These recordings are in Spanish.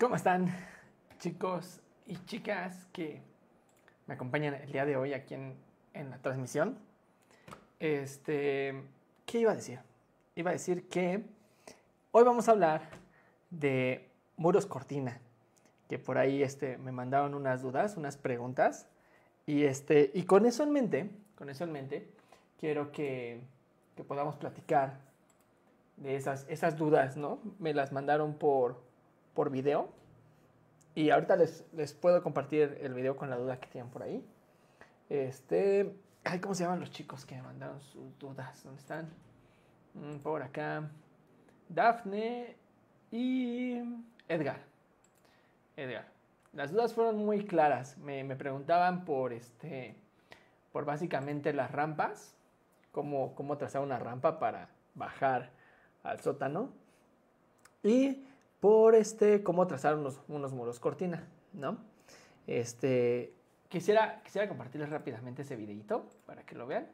¿Cómo están chicos y chicas que me acompañan el día de hoy aquí en, la transmisión? Este, ¿Qué iba a decir? Iba a decir que hoy vamos a hablar de muros cortina, que por ahí este, me mandaron unas dudas, unas preguntas, y, este, y con eso en mente, con eso en mente, quiero que, que podamos platicar de esas, esas dudas, ¿no? Me las mandaron por por video. Y ahorita les, puedo compartir el video con la duda que tienen por ahí. Este. Ay, ¿cómo se llaman los chicos que me mandaron sus dudas? ¿Dónde están? Mm, por acá. Dafne y Edgar. Edgar. Las dudas fueron muy claras. Me, preguntaban por este. Por básicamente las rampas. Cómo, cómo trazar una rampa para bajar al sótano. Y por este, cómo trazar unos, muros cortina, ¿no? Este, quisiera, quisiera compartirles rápidamente ese videito para que lo vean.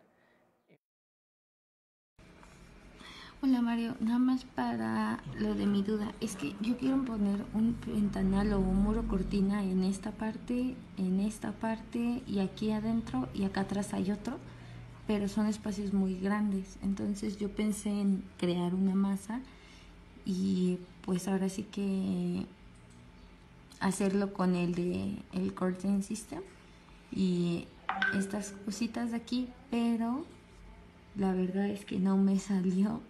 Hola Mario, nada más para lo de mi duda, es que yo quiero poner un ventanal o un muro cortina en esta parte, en esta parte y aquí adentro y acá atrás hay otro, pero son espacios muy grandes, entonces yo pensé en crear una masa y pues ahora sí que hacerlo con el de el curtain system y estas cositas de aquí pero la verdad es que no me salió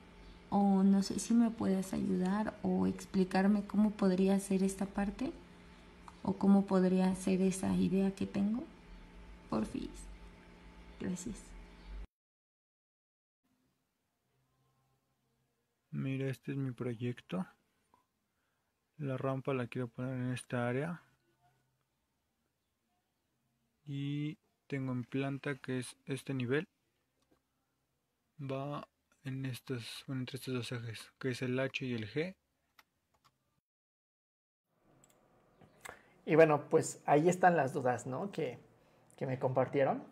o no sé si me puedes ayudar o explicarme cómo podría hacer esta parte o cómo podría hacer esa idea que tengo por fin gracias mira este es mi proyecto la rampa la quiero poner en esta área y tengo en planta que es este nivel va en estos bueno, entre estos dos ejes que es el H y el G y bueno pues ahí están las dudas ¿no? que, me compartieron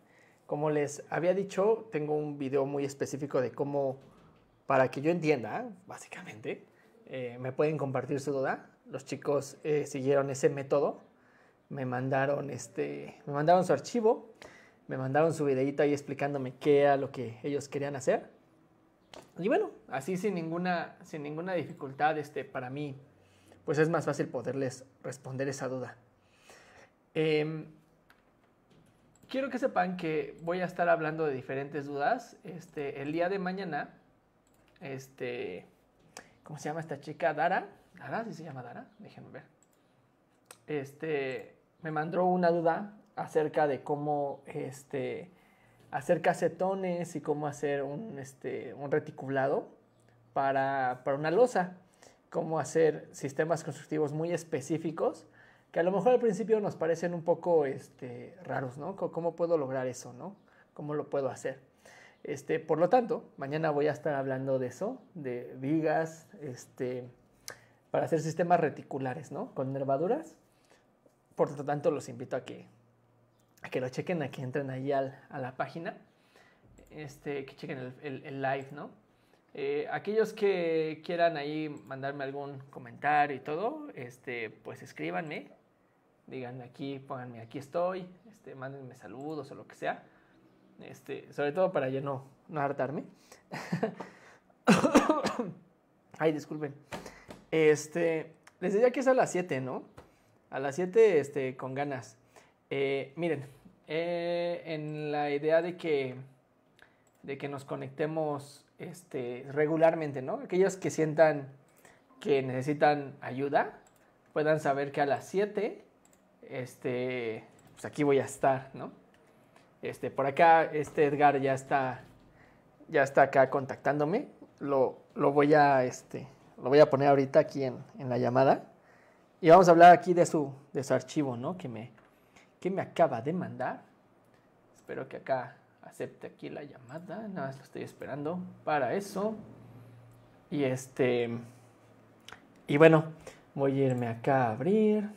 como les había dicho tengo un video muy específico de cómo para que yo entienda básicamente eh, me pueden compartir su duda los chicos eh, siguieron ese método. Me mandaron, este, me mandaron su archivo, me mandaron su videíta ahí explicándome qué era lo que ellos querían hacer. Y bueno, así sin ninguna, sin ninguna dificultad este, para mí, pues es más fácil poderles responder esa duda. Em, quiero que sepan que voy a estar hablando de diferentes dudas. Este, el día de mañana, este, ¿cómo se llama esta chica? Dara Dara, si ¿Sí se llama Dara, déjenme ver. Este, me mandó una duda acerca de cómo este, hacer casetones y cómo hacer un, este, un reticulado para, para una losa, cómo hacer sistemas constructivos muy específicos que a lo mejor al principio nos parecen un poco este, raros, ¿no? ¿Cómo puedo lograr eso, ¿no? ¿Cómo lo puedo hacer? Este, por lo tanto, mañana voy a estar hablando de eso, de vigas, este, para hacer sistemas reticulares, ¿no? Con nervaduras. Por lo tanto, los invito a que, a que lo chequen, a que entren ahí al, a la página, este, que chequen el, live, ¿no? Eh, aquellos que quieran ahí mandarme algún comentario y todo, este, pues escríbanme, díganme aquí, pónganme aquí estoy, este, mándenme saludos o lo que sea, este, sobre todo para yo no, no hartarme. Ay, disculpen. Este, les decía que es a las 7, ¿no? A las 7, este, con ganas. Eh, miren, eh, en la idea de que, de que nos conectemos este, regularmente, ¿no? Aquellos que sientan que necesitan ayuda, puedan saber que a las 7, este, pues aquí voy a estar, ¿no? Este, por acá, este Edgar ya está, ya está acá contactándome. Lo, lo voy a, este, lo voy a poner ahorita aquí en, la llamada. Y vamos a hablar aquí de su, de archivo, ¿no? Que me, que me acaba de mandar. Espero que acá acepte aquí la llamada. Nada más lo estoy esperando para eso. Y este. Y bueno, voy a irme acá a abrir.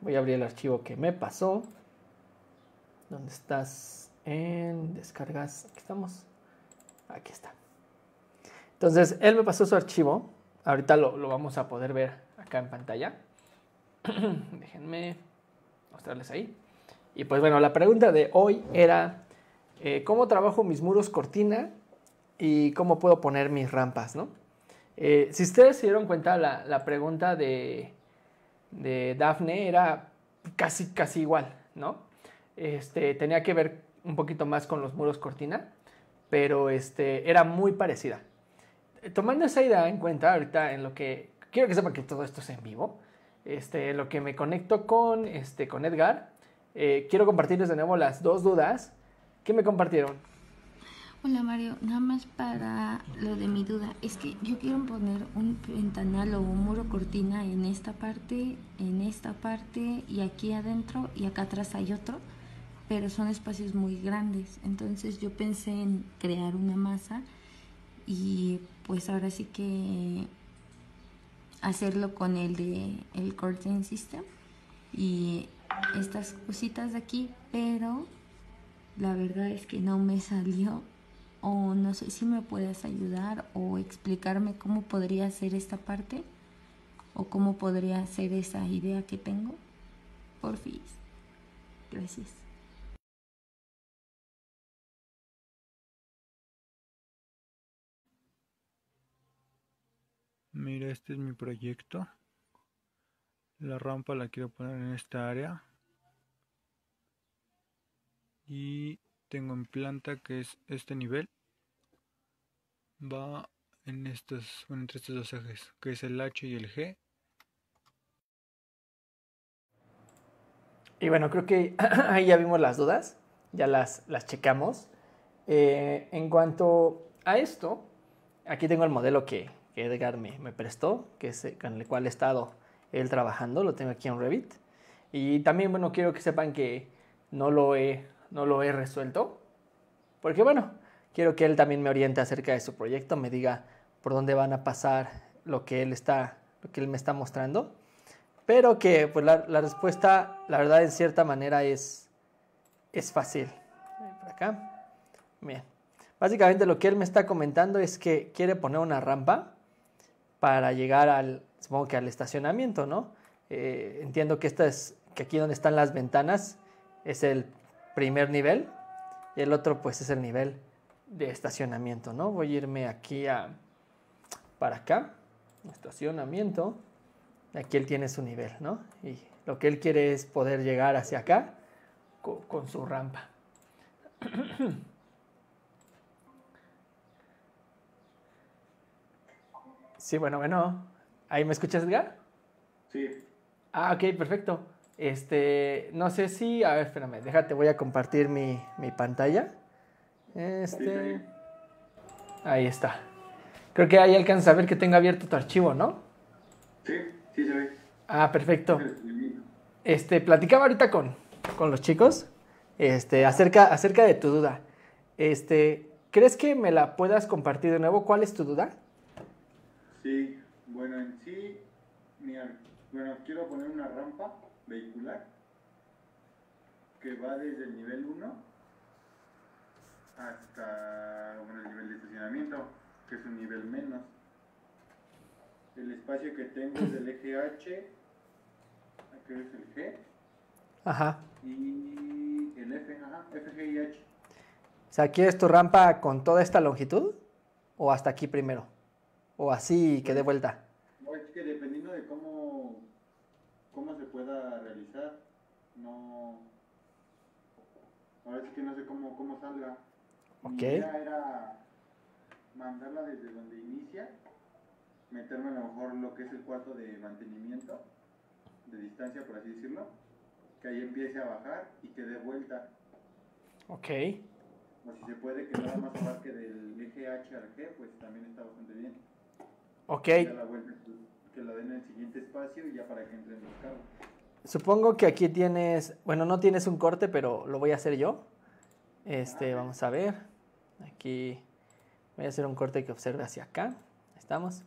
Voy a abrir el archivo que me pasó. ¿Dónde estás? En descargas. Aquí estamos. Aquí está. Entonces, él me pasó su archivo. Ahorita lo, vamos a poder ver acá en pantalla. Déjenme mostrarles ahí. Y pues bueno, la pregunta de hoy era, eh, ¿cómo trabajo mis muros cortina y cómo puedo poner mis rampas? ¿no? Eh, si ustedes se dieron cuenta, la, pregunta de, de Dafne era casi, casi igual, ¿no? Este, tenía que ver un poquito más con los muros cortina, pero este, era muy parecida tomando esa idea en cuenta, ahorita en lo que quiero que sepan que todo esto es en vivo, este, lo que me conecto con, este, con Edgar, eh, quiero compartirles de nuevo las dos dudas que me compartieron. Hola Mario, nada más para lo de mi duda, es que yo quiero poner un ventanal o un muro cortina en esta parte, en esta parte y aquí adentro y acá atrás hay otro, pero son espacios muy grandes, entonces yo pensé en crear una masa y pues ahora sí que hacerlo con el de el curtain system y estas cositas de aquí pero la verdad es que no me salió o no sé si me puedes ayudar o explicarme cómo podría hacer esta parte o cómo podría hacer esa idea que tengo por fin gracias mira este es mi proyecto la rampa la quiero poner en esta área y tengo en planta que es este nivel va en estos bueno, entre estos dos ejes que es el H y el G y bueno creo que ahí ya vimos las dudas ya las, las checamos eh, en cuanto a esto aquí tengo el modelo que, que Edgar me, me prestó, que eh, con el cual he estado él trabajando, lo tengo aquí en Revit. Y también, bueno, quiero que sepan que no lo he, no lo he resuelto, porque bueno, quiero que él también me oriente acerca de su proyecto, me diga por dónde van a pasar lo que él está, que él me está mostrando. Pero que pues la, la respuesta, la verdad, en cierta manera es, es fácil. acá. Bien. Básicamente lo que él me está comentando es que quiere poner una rampa para llegar al, supongo que al estacionamiento, ¿no? Eh, entiendo que, esta es, que aquí donde están las ventanas es el primer nivel y el otro pues es el nivel de estacionamiento, ¿no? Voy a irme aquí a, para acá, estacionamiento, aquí él tiene su nivel, ¿no? Y lo que él quiere es poder llegar hacia acá con su rampa. Sí, bueno, bueno. ¿Ahí me escuchas, Edgar? Sí. Ah, ok, perfecto. Este, no sé si. A ver, espérame, déjate, voy a compartir mi, pantalla. Este. Ahí está. Creo que ahí alcanza a ver que tengo abierto tu archivo, ¿no? Sí, sí se ve. Ah, perfecto. Este, platicaba ahorita con, con los chicos este, acerca, acerca de tu duda. Este, ¿crees que me la puedas compartir de nuevo? ¿Cuál es tu duda? Sí, bueno, en sí, mira, bueno, quiero poner una rampa vehicular que va desde el nivel 1 hasta el nivel de estacionamiento, que es un nivel menos. El espacio que tengo es del eje H, aquí es el G. Ajá. Y el F, ajá, F, G y H. O sea, ¿quieres tu rampa con toda esta longitud? ¿O hasta aquí primero? ¿O así que dé vuelta? es que dependiendo de cómo, se pueda realizar, no. Ahora que no sé cómo, salga. Ok. Mi idea era mandarla desde donde inicia, meterme a lo mejor lo que es el cuarto de mantenimiento, de distancia, por así decirlo, que ahí empiece a bajar y que dé vuelta. Ok. O si se puede que nada más abarque del eje H al G, pues también está bastante bien. Ok. Supongo que aquí tienes, bueno, no tienes un corte, pero lo voy a hacer yo. Este, ah, vamos a ver. Aquí voy a hacer un corte que observe hacia acá. Estamos.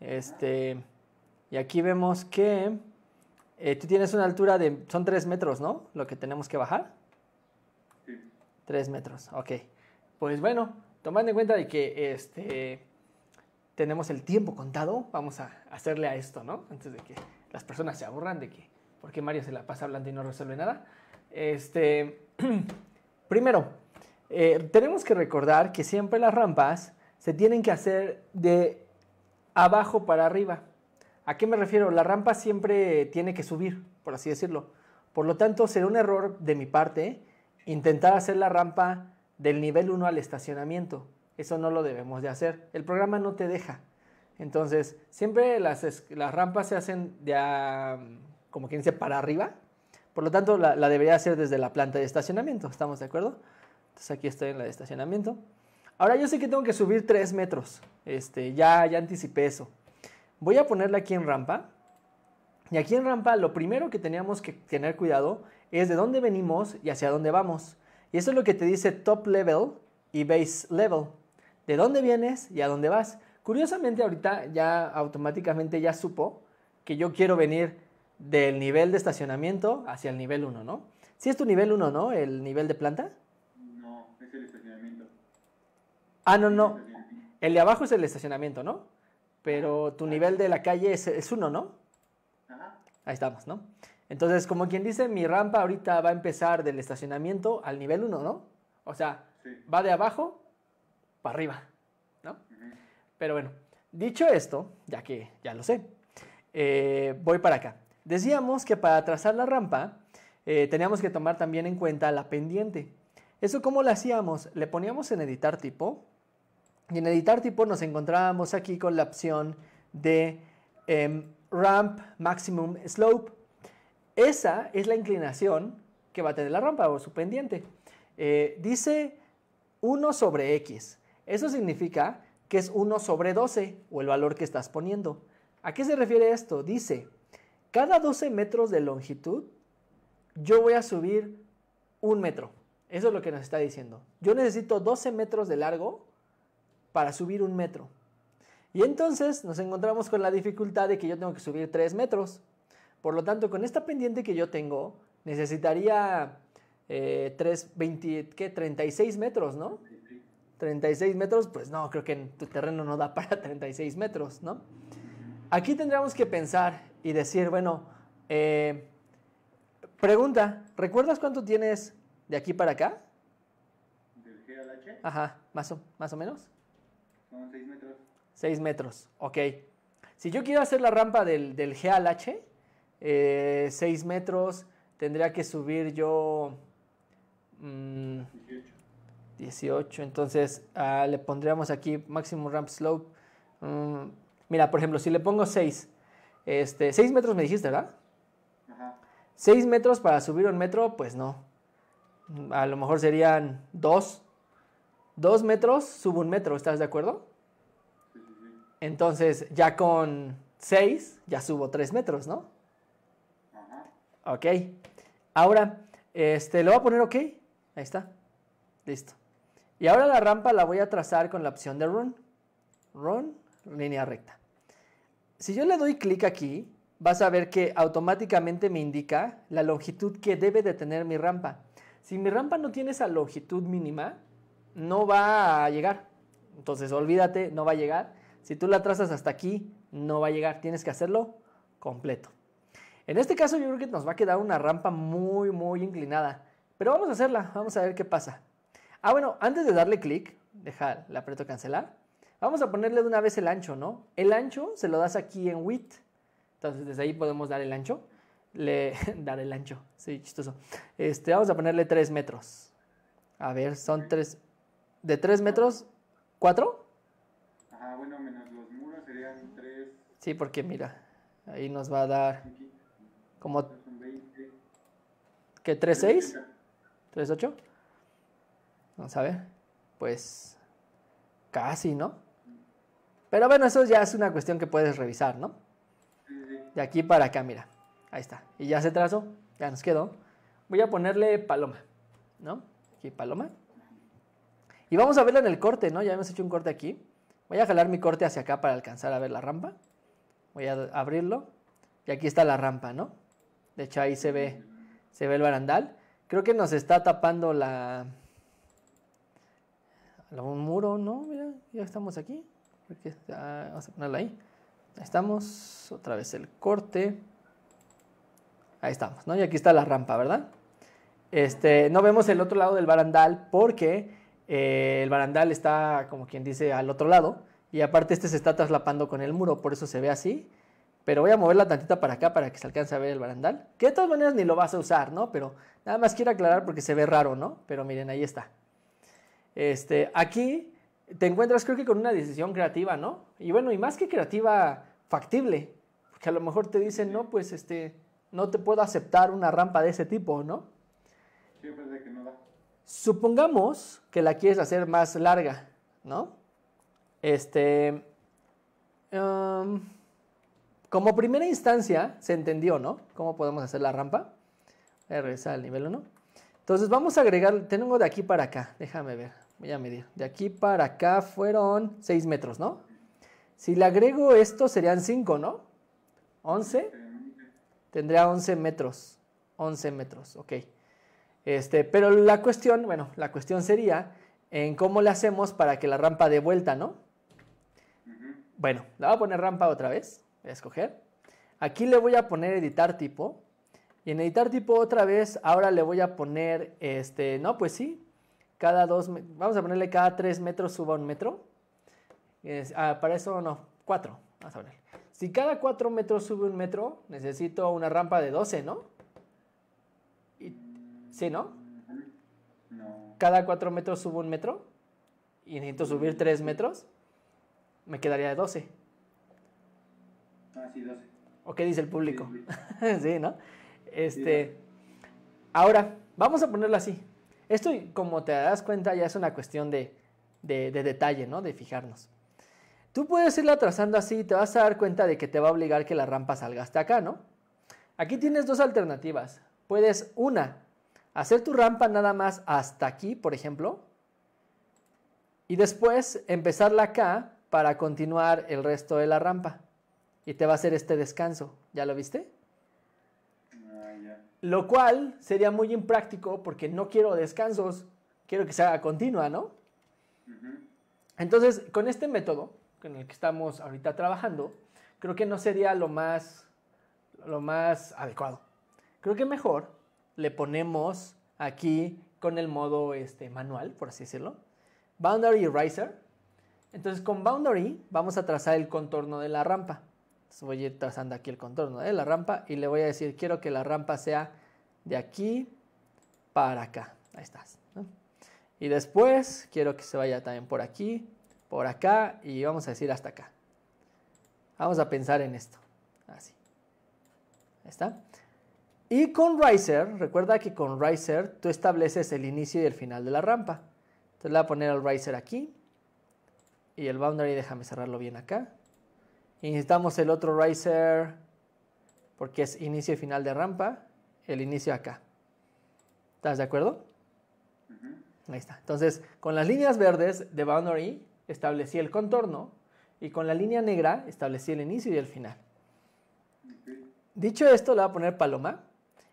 Este, y aquí vemos que eh, tú tienes una altura de, son tres metros, ¿no? Lo que tenemos que bajar. Sí. Tres metros, ok. Pues bueno, tomando en cuenta de que este tenemos el tiempo contado, vamos a hacerle a esto, ¿no? Antes de que las personas se aburran de que, ¿por qué Mario se la pasa hablando y no resuelve nada? Este, primero, eh, tenemos que recordar que siempre las rampas se tienen que hacer de abajo para arriba. ¿A qué me refiero? La rampa siempre tiene que subir, por así decirlo. Por lo tanto, será un error de mi parte intentar hacer la rampa del nivel 1 al estacionamiento. Eso no lo debemos de hacer. El programa no te deja. Entonces, siempre las, rampas se hacen de como quien dice, para arriba. Por lo tanto, la, debería hacer desde la planta de estacionamiento. ¿Estamos de acuerdo? Entonces, aquí estoy en la de estacionamiento. Ahora, yo sé que tengo que subir 3 metros. Este, ya, ya anticipé eso. Voy a ponerla aquí en rampa. Y aquí en rampa, lo primero que teníamos que tener cuidado es de dónde venimos y hacia dónde vamos. Y eso es lo que te dice top level y base level de dónde vienes y a dónde vas. Curiosamente ahorita ya automáticamente ya supo que yo quiero venir del nivel de estacionamiento hacia el nivel 1, ¿no? Si ¿Sí es tu nivel 1, ¿no? El nivel de planta. No, es el estacionamiento. Ah, no, no. El de abajo es el estacionamiento, ¿no? Pero tu nivel de la calle es 1, ¿no? Ajá. Ahí estamos, ¿no? Entonces, como quien dice, mi rampa ahorita va a empezar del estacionamiento al nivel 1, ¿no? O sea, va de abajo para arriba, ¿no? Pero bueno, dicho esto, ya que ya lo sé, eh, voy para acá. Decíamos que para trazar la rampa eh, teníamos que tomar también en cuenta la pendiente. ¿Eso cómo lo hacíamos? Le poníamos en editar tipo y en editar tipo nos encontrábamos aquí con la opción de em, ramp maximum slope. Esa es la inclinación que va a tener la rampa o su pendiente. Eh, dice 1 sobre x. Eso significa que es 1 sobre 12 o el valor que estás poniendo. ¿A qué se refiere esto? Dice, cada 12 metros de longitud yo voy a subir un metro. Eso es lo que nos está diciendo. Yo necesito 12 metros de largo para subir un metro. Y entonces nos encontramos con la dificultad de que yo tengo que subir 3 metros. Por lo tanto, con esta pendiente que yo tengo, necesitaría 3, eh, 36 metros, ¿no? 36 metros, pues no, creo que tu terreno no da para 36 metros, ¿no? Aquí tendríamos que pensar y decir, bueno, eh, pregunta, ¿recuerdas cuánto tienes de aquí para acá? ¿Del G al H? Ajá, más o, más o menos. 6 metros. 6 metros, ok. Si yo quiero hacer la rampa del, del G al H, 6 eh, metros, tendría que subir yo... Mm, 18, entonces ah, le pondríamos aquí máximo ramp slope. Mm, mira, por ejemplo, si le pongo 6, 6 este, metros me dijiste, ¿verdad? Ajá. 6 metros para subir un metro, pues no. Mm, a lo mejor serían 2. 2 metros, subo un metro, ¿estás de acuerdo? Entonces, ya con 6, ya subo 3 metros, ¿no? Ajá. Ok. Ahora, este, lo voy a poner ok. Ahí está. Listo. Y ahora la rampa la voy a trazar con la opción de Run. Run, línea recta. Si yo le doy clic aquí, vas a ver que automáticamente me indica la longitud que debe de tener mi rampa. Si mi rampa no tiene esa longitud mínima, no va a llegar. Entonces olvídate, no va a llegar. Si tú la trazas hasta aquí, no va a llegar. Tienes que hacerlo completo. En este caso yo creo que nos va a quedar una rampa muy, muy inclinada. Pero vamos a hacerla, vamos a ver qué pasa. Ah, bueno, antes de darle clic, dejar, le aprieto cancelar. Vamos a ponerle de una vez el ancho, ¿no? El ancho se lo das aquí en width. Entonces desde ahí podemos dar el ancho. Le, dar el ancho, sí, chistoso. Este, vamos a ponerle 3 metros. A ver, son 3. ¿De 3 metros? ¿4? Ah, bueno, menos los muros serían 3. Sí, porque mira, ahí nos va a dar como... ¿Qué? ¿3, 6? ¿3, a sabe? Pues casi, ¿no? Pero bueno, eso ya es una cuestión que puedes revisar, ¿no? De aquí para acá, mira. Ahí está. Y ya se trazó, ya nos quedó. Voy a ponerle paloma, ¿no? Aquí paloma. Y vamos a verla en el corte, ¿no? Ya hemos hecho un corte aquí. Voy a jalar mi corte hacia acá para alcanzar a ver la rampa. Voy a abrirlo. Y aquí está la rampa, ¿no? De hecho ahí se ve, se ve el barandal. Creo que nos está tapando la, un muro, no, mira, ya estamos aquí, vamos a ponerla ahí. Ahí estamos, otra vez el corte. Ahí estamos, ¿no? Y aquí está la rampa, ¿verdad? Este, no vemos el otro lado del barandal porque eh, el barandal está, como quien dice, al otro lado. Y aparte este se está traslapando con el muro, por eso se ve así. Pero voy a moverla tantita para acá para que se alcance a ver el barandal. Que de todas maneras ni lo vas a usar, ¿no? Pero nada más quiero aclarar porque se ve raro, ¿no? Pero miren, ahí está. Este, aquí te encuentras creo que con una decisión creativa, ¿no? Y bueno, y más que creativa, factible, porque a lo mejor te dicen, no, pues este, no te puedo aceptar una rampa de ese tipo, ¿no? que no da. Supongamos que la quieres hacer más larga, ¿no? Este, em, como primera instancia, se entendió, ¿no? ¿Cómo podemos hacer la rampa? regresar al nivel 1. Entonces vamos a agregar, tengo de aquí para acá, déjame ver voy a medir, de aquí para acá fueron 6 metros, ¿no? Si le agrego esto serían 5, ¿no? 11, tendría 11 metros, 11 metros, ok. Este, pero la cuestión, bueno, la cuestión sería en cómo le hacemos para que la rampa de vuelta, ¿no? Bueno, le voy a poner rampa otra vez, voy a escoger. Aquí le voy a poner editar tipo. Y en editar tipo otra vez, ahora le voy a poner, este, no, pues sí, cada dos, vamos a ponerle cada 3 metros suba un metro. Ah, para eso no, 4 vamos a ponerle. Si cada cuatro metros sube un metro, necesito una rampa de 12, ¿no? ¿Sí, no? No. Cada cuatro metros subo un metro y necesito subir tres metros, me quedaría de 12. Ah, sí, 12. ¿O qué dice el público? Sí, ¿no? Este, ahora, vamos a ponerlo así. Esto, como te das cuenta, ya es una cuestión de, detalle, ¿no? De fijarnos. Tú puedes irla trazando así y te vas a dar cuenta de que te va a obligar que la rampa salga hasta acá, ¿no? Aquí tienes dos alternativas. Puedes, una, hacer tu rampa nada más hasta aquí, por ejemplo, y después empezarla acá para continuar el resto de la rampa. Y te va a hacer este descanso. ¿Ya lo viste? Lo cual sería muy impráctico porque no quiero descansos, quiero que se haga continua, ¿no? Entonces, con este método con el que estamos ahorita trabajando, creo que no sería lo más, lo más adecuado. Creo que mejor le ponemos aquí con el modo este, manual, por así decirlo, Boundary Riser. Entonces, con Boundary vamos a trazar el contorno de la rampa voy a ir trazando aquí el contorno de ¿eh? la rampa y le voy a decir, quiero que la rampa sea de aquí para acá. Ahí estás. Y después quiero que se vaya también por aquí, por acá y vamos a decir hasta acá. Vamos a pensar en esto. Así. Ahí está. Y con riser, recuerda que con riser tú estableces el inicio y el final de la rampa. Entonces le voy a poner el riser aquí y el boundary déjame cerrarlo bien acá. Y necesitamos el otro riser porque es inicio y final de rampa, el inicio acá. ¿Estás de acuerdo? Ahí está. Entonces, con las líneas verdes de boundary establecí el contorno y con la línea negra establecí el inicio y el final. Dicho esto, le voy a poner paloma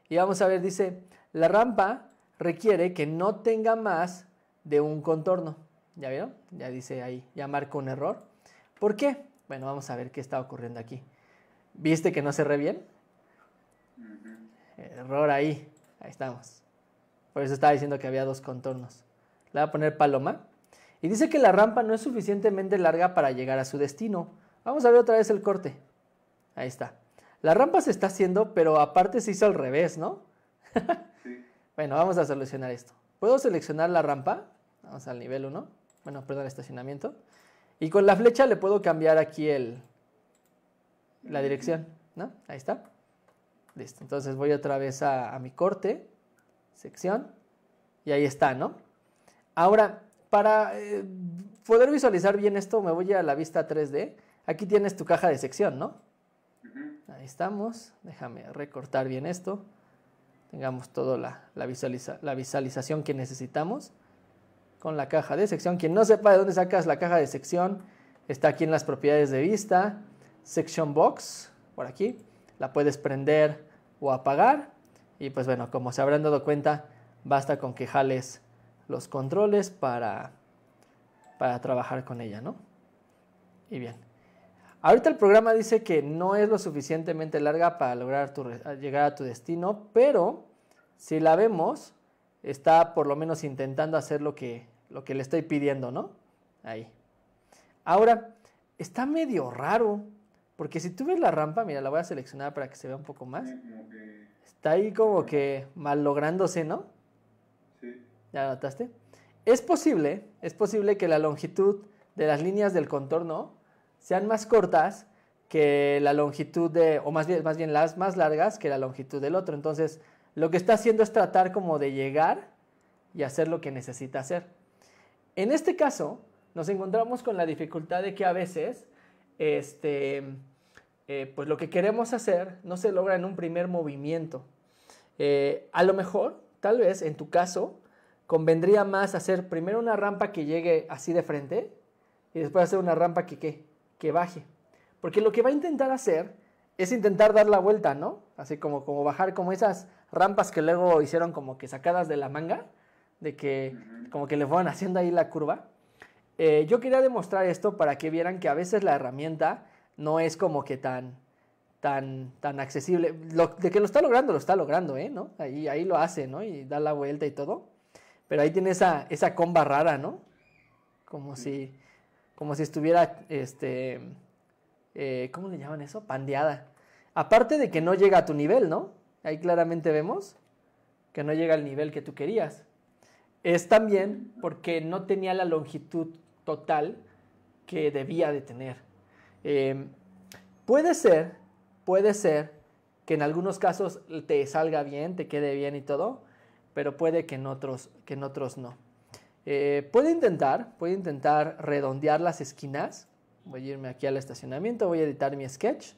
y vamos a ver, dice, la rampa requiere que no tenga más de un contorno. ¿Ya vieron? Ya dice ahí, ya marco un error. ¿Por qué? Bueno, vamos a ver qué está ocurriendo aquí. ¿Viste que no cerré bien? Error ahí. Ahí estamos. Por eso estaba diciendo que había dos contornos. Le voy a poner paloma. Y dice que la rampa no es suficientemente larga para llegar a su destino. Vamos a ver otra vez el corte. Ahí está. La rampa se está haciendo, pero aparte se hizo al revés, ¿no? sí. Bueno, vamos a solucionar esto. ¿Puedo seleccionar la rampa? Vamos al nivel 1. Bueno, perdón, el estacionamiento. Y con la flecha le puedo cambiar aquí el, la dirección, ¿no? Ahí está. Listo, entonces voy otra vez a, mi corte, sección, y ahí está, ¿no? Ahora, para eh, poder visualizar bien esto, me voy a la vista 3D. Aquí tienes tu caja de sección, ¿no? Ahí estamos. Déjame recortar bien esto. Tengamos toda la, la visualización que necesitamos con la caja de sección. Quien no sepa de dónde sacas la caja de sección, está aquí en las propiedades de vista, section box, por aquí, la puedes prender o apagar y pues bueno, como se habrán dado cuenta, basta con que jales los controles para, para trabajar con ella, Y bien. Ahorita el programa dice que no es lo suficientemente larga para lograr llegar a tu destino, pero si la vemos, está por lo menos intentando hacer lo que, lo que le estoy pidiendo, ¿no? Ahí. Ahora, está medio raro, porque si tú ves la rampa, mira, la voy a seleccionar para que se vea un poco más. Está ahí como que mal lográndose, ¿no? Sí. ¿Ya notaste? Es posible, es posible que la longitud de las líneas del contorno sean más cortas que la longitud de, o más bien, más bien las más largas que la longitud del otro. Entonces, lo que está haciendo es tratar como de llegar y hacer lo que necesita hacer. En este caso, nos encontramos con la dificultad de que a veces, este, eh, pues lo que queremos hacer no se logra en un primer movimiento. Eh, a lo mejor, tal vez, en tu caso, convendría más hacer primero una rampa que llegue así de frente y después hacer una rampa que, que baje. Porque lo que va a intentar hacer es intentar dar la vuelta, ¿no? Así como, como bajar como esas rampas que luego hicieron como que sacadas de la manga de que como que le fueron haciendo ahí la curva. Eh, yo quería demostrar esto para que vieran que a veces la herramienta no es como que tan, tan, tan accesible. de que lo está logrando, lo está logrando, ¿eh? ¿No? Ahí, ahí lo hace, ¿no? Y da la vuelta y todo. Pero ahí tiene esa, esa comba rara, ¿no? Como si, como si estuviera, este, eh, ¿cómo le llaman eso? Pandeada. Aparte de que no llega a tu nivel, ¿no? Ahí claramente vemos que no llega al nivel que tú querías es también porque no tenía la longitud total que debía de tener. Em, puede ser, puede ser que en algunos casos te salga bien, te quede bien y todo, pero puede que en otros, que en otros no. Eh, puede intentar, puede intentar redondear las esquinas. Voy a irme aquí al estacionamiento, voy a editar mi sketch.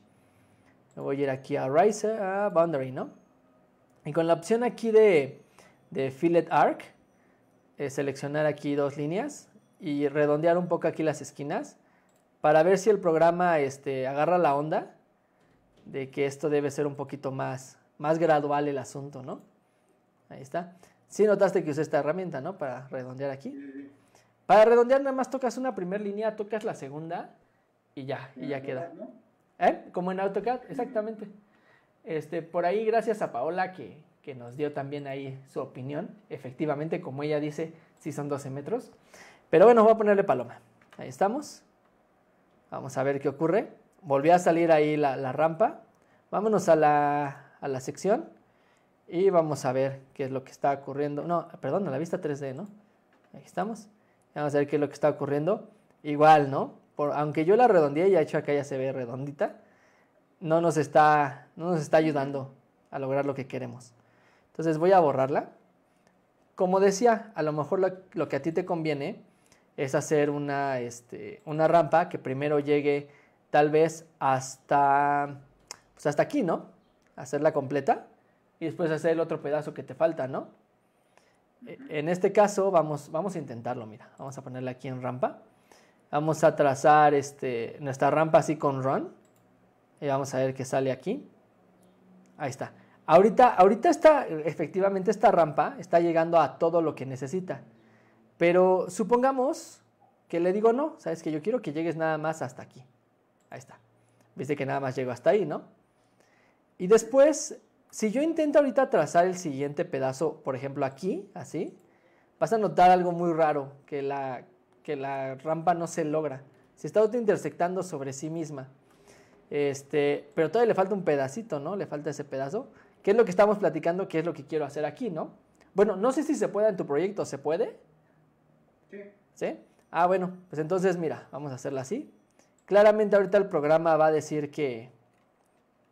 voy a ir aquí a Riser, a Boundary, ¿no? Y con la opción aquí de, de Fillet Arc, eh, seleccionar aquí dos líneas y redondear un poco aquí las esquinas para ver si el programa este, agarra la onda de que esto debe ser un poquito más, más gradual el asunto, ¿no? Ahí está. si notaste que usé esta herramienta, ¿no? Para redondear aquí. Para redondear nada más tocas una primera línea, tocas la segunda y ya, y ya queda. ¿Eh? Como en AutoCAD, exactamente. Este, por ahí gracias a Paola que, que nos dio también ahí su opinión. Efectivamente, como ella dice, si son 12 metros. Pero bueno, voy a ponerle paloma. Ahí estamos. Vamos a ver qué ocurre. volvió a salir ahí la, rampa. Vámonos a la, sección y vamos a ver qué es lo que está ocurriendo. No, perdón, a la vista 3D, ¿no? Ahí estamos. Vamos a ver qué es lo que está ocurriendo. Igual, ¿no? aunque yo la redondeé, y ha hecho acá ya se ve redondita, no nos está, no nos está ayudando a lograr lo que queremos. Entonces voy a borrarla. Como decía, a lo mejor lo, que a ti te conviene es hacer una, este, rampa que primero llegue tal vez hasta, pues, hasta aquí, ¿no? Hacerla completa y después hacer el otro pedazo que te falta, ¿no? E, en este caso vamos, vamos a intentarlo, mira, vamos a ponerla aquí en rampa. Vamos a trazar este, nuestra rampa así con run y vamos a ver qué sale aquí. Ahí está. Ahorita, ahorita está, efectivamente, esta rampa está llegando a todo lo que necesita. Pero supongamos que le digo no, sabes que yo quiero que llegues nada más hasta aquí. Ahí está. Viste que nada más llego hasta ahí, ¿no? Y después, si yo intento ahorita trazar el siguiente pedazo, por ejemplo aquí, así, vas a notar algo muy raro, que la, que la rampa no se logra. Se está auto-intersectando sobre sí misma. Este, pero todavía le falta un pedacito, ¿no? Le falta ese pedazo. ¿Qué es lo que estamos platicando? ¿Qué es lo que quiero hacer aquí, no? Bueno, no sé si se puede en tu proyecto, ¿se puede? Sí. ¿Sí? Ah, bueno, pues entonces mira, vamos a hacerla así. Claramente ahorita el programa va a decir que,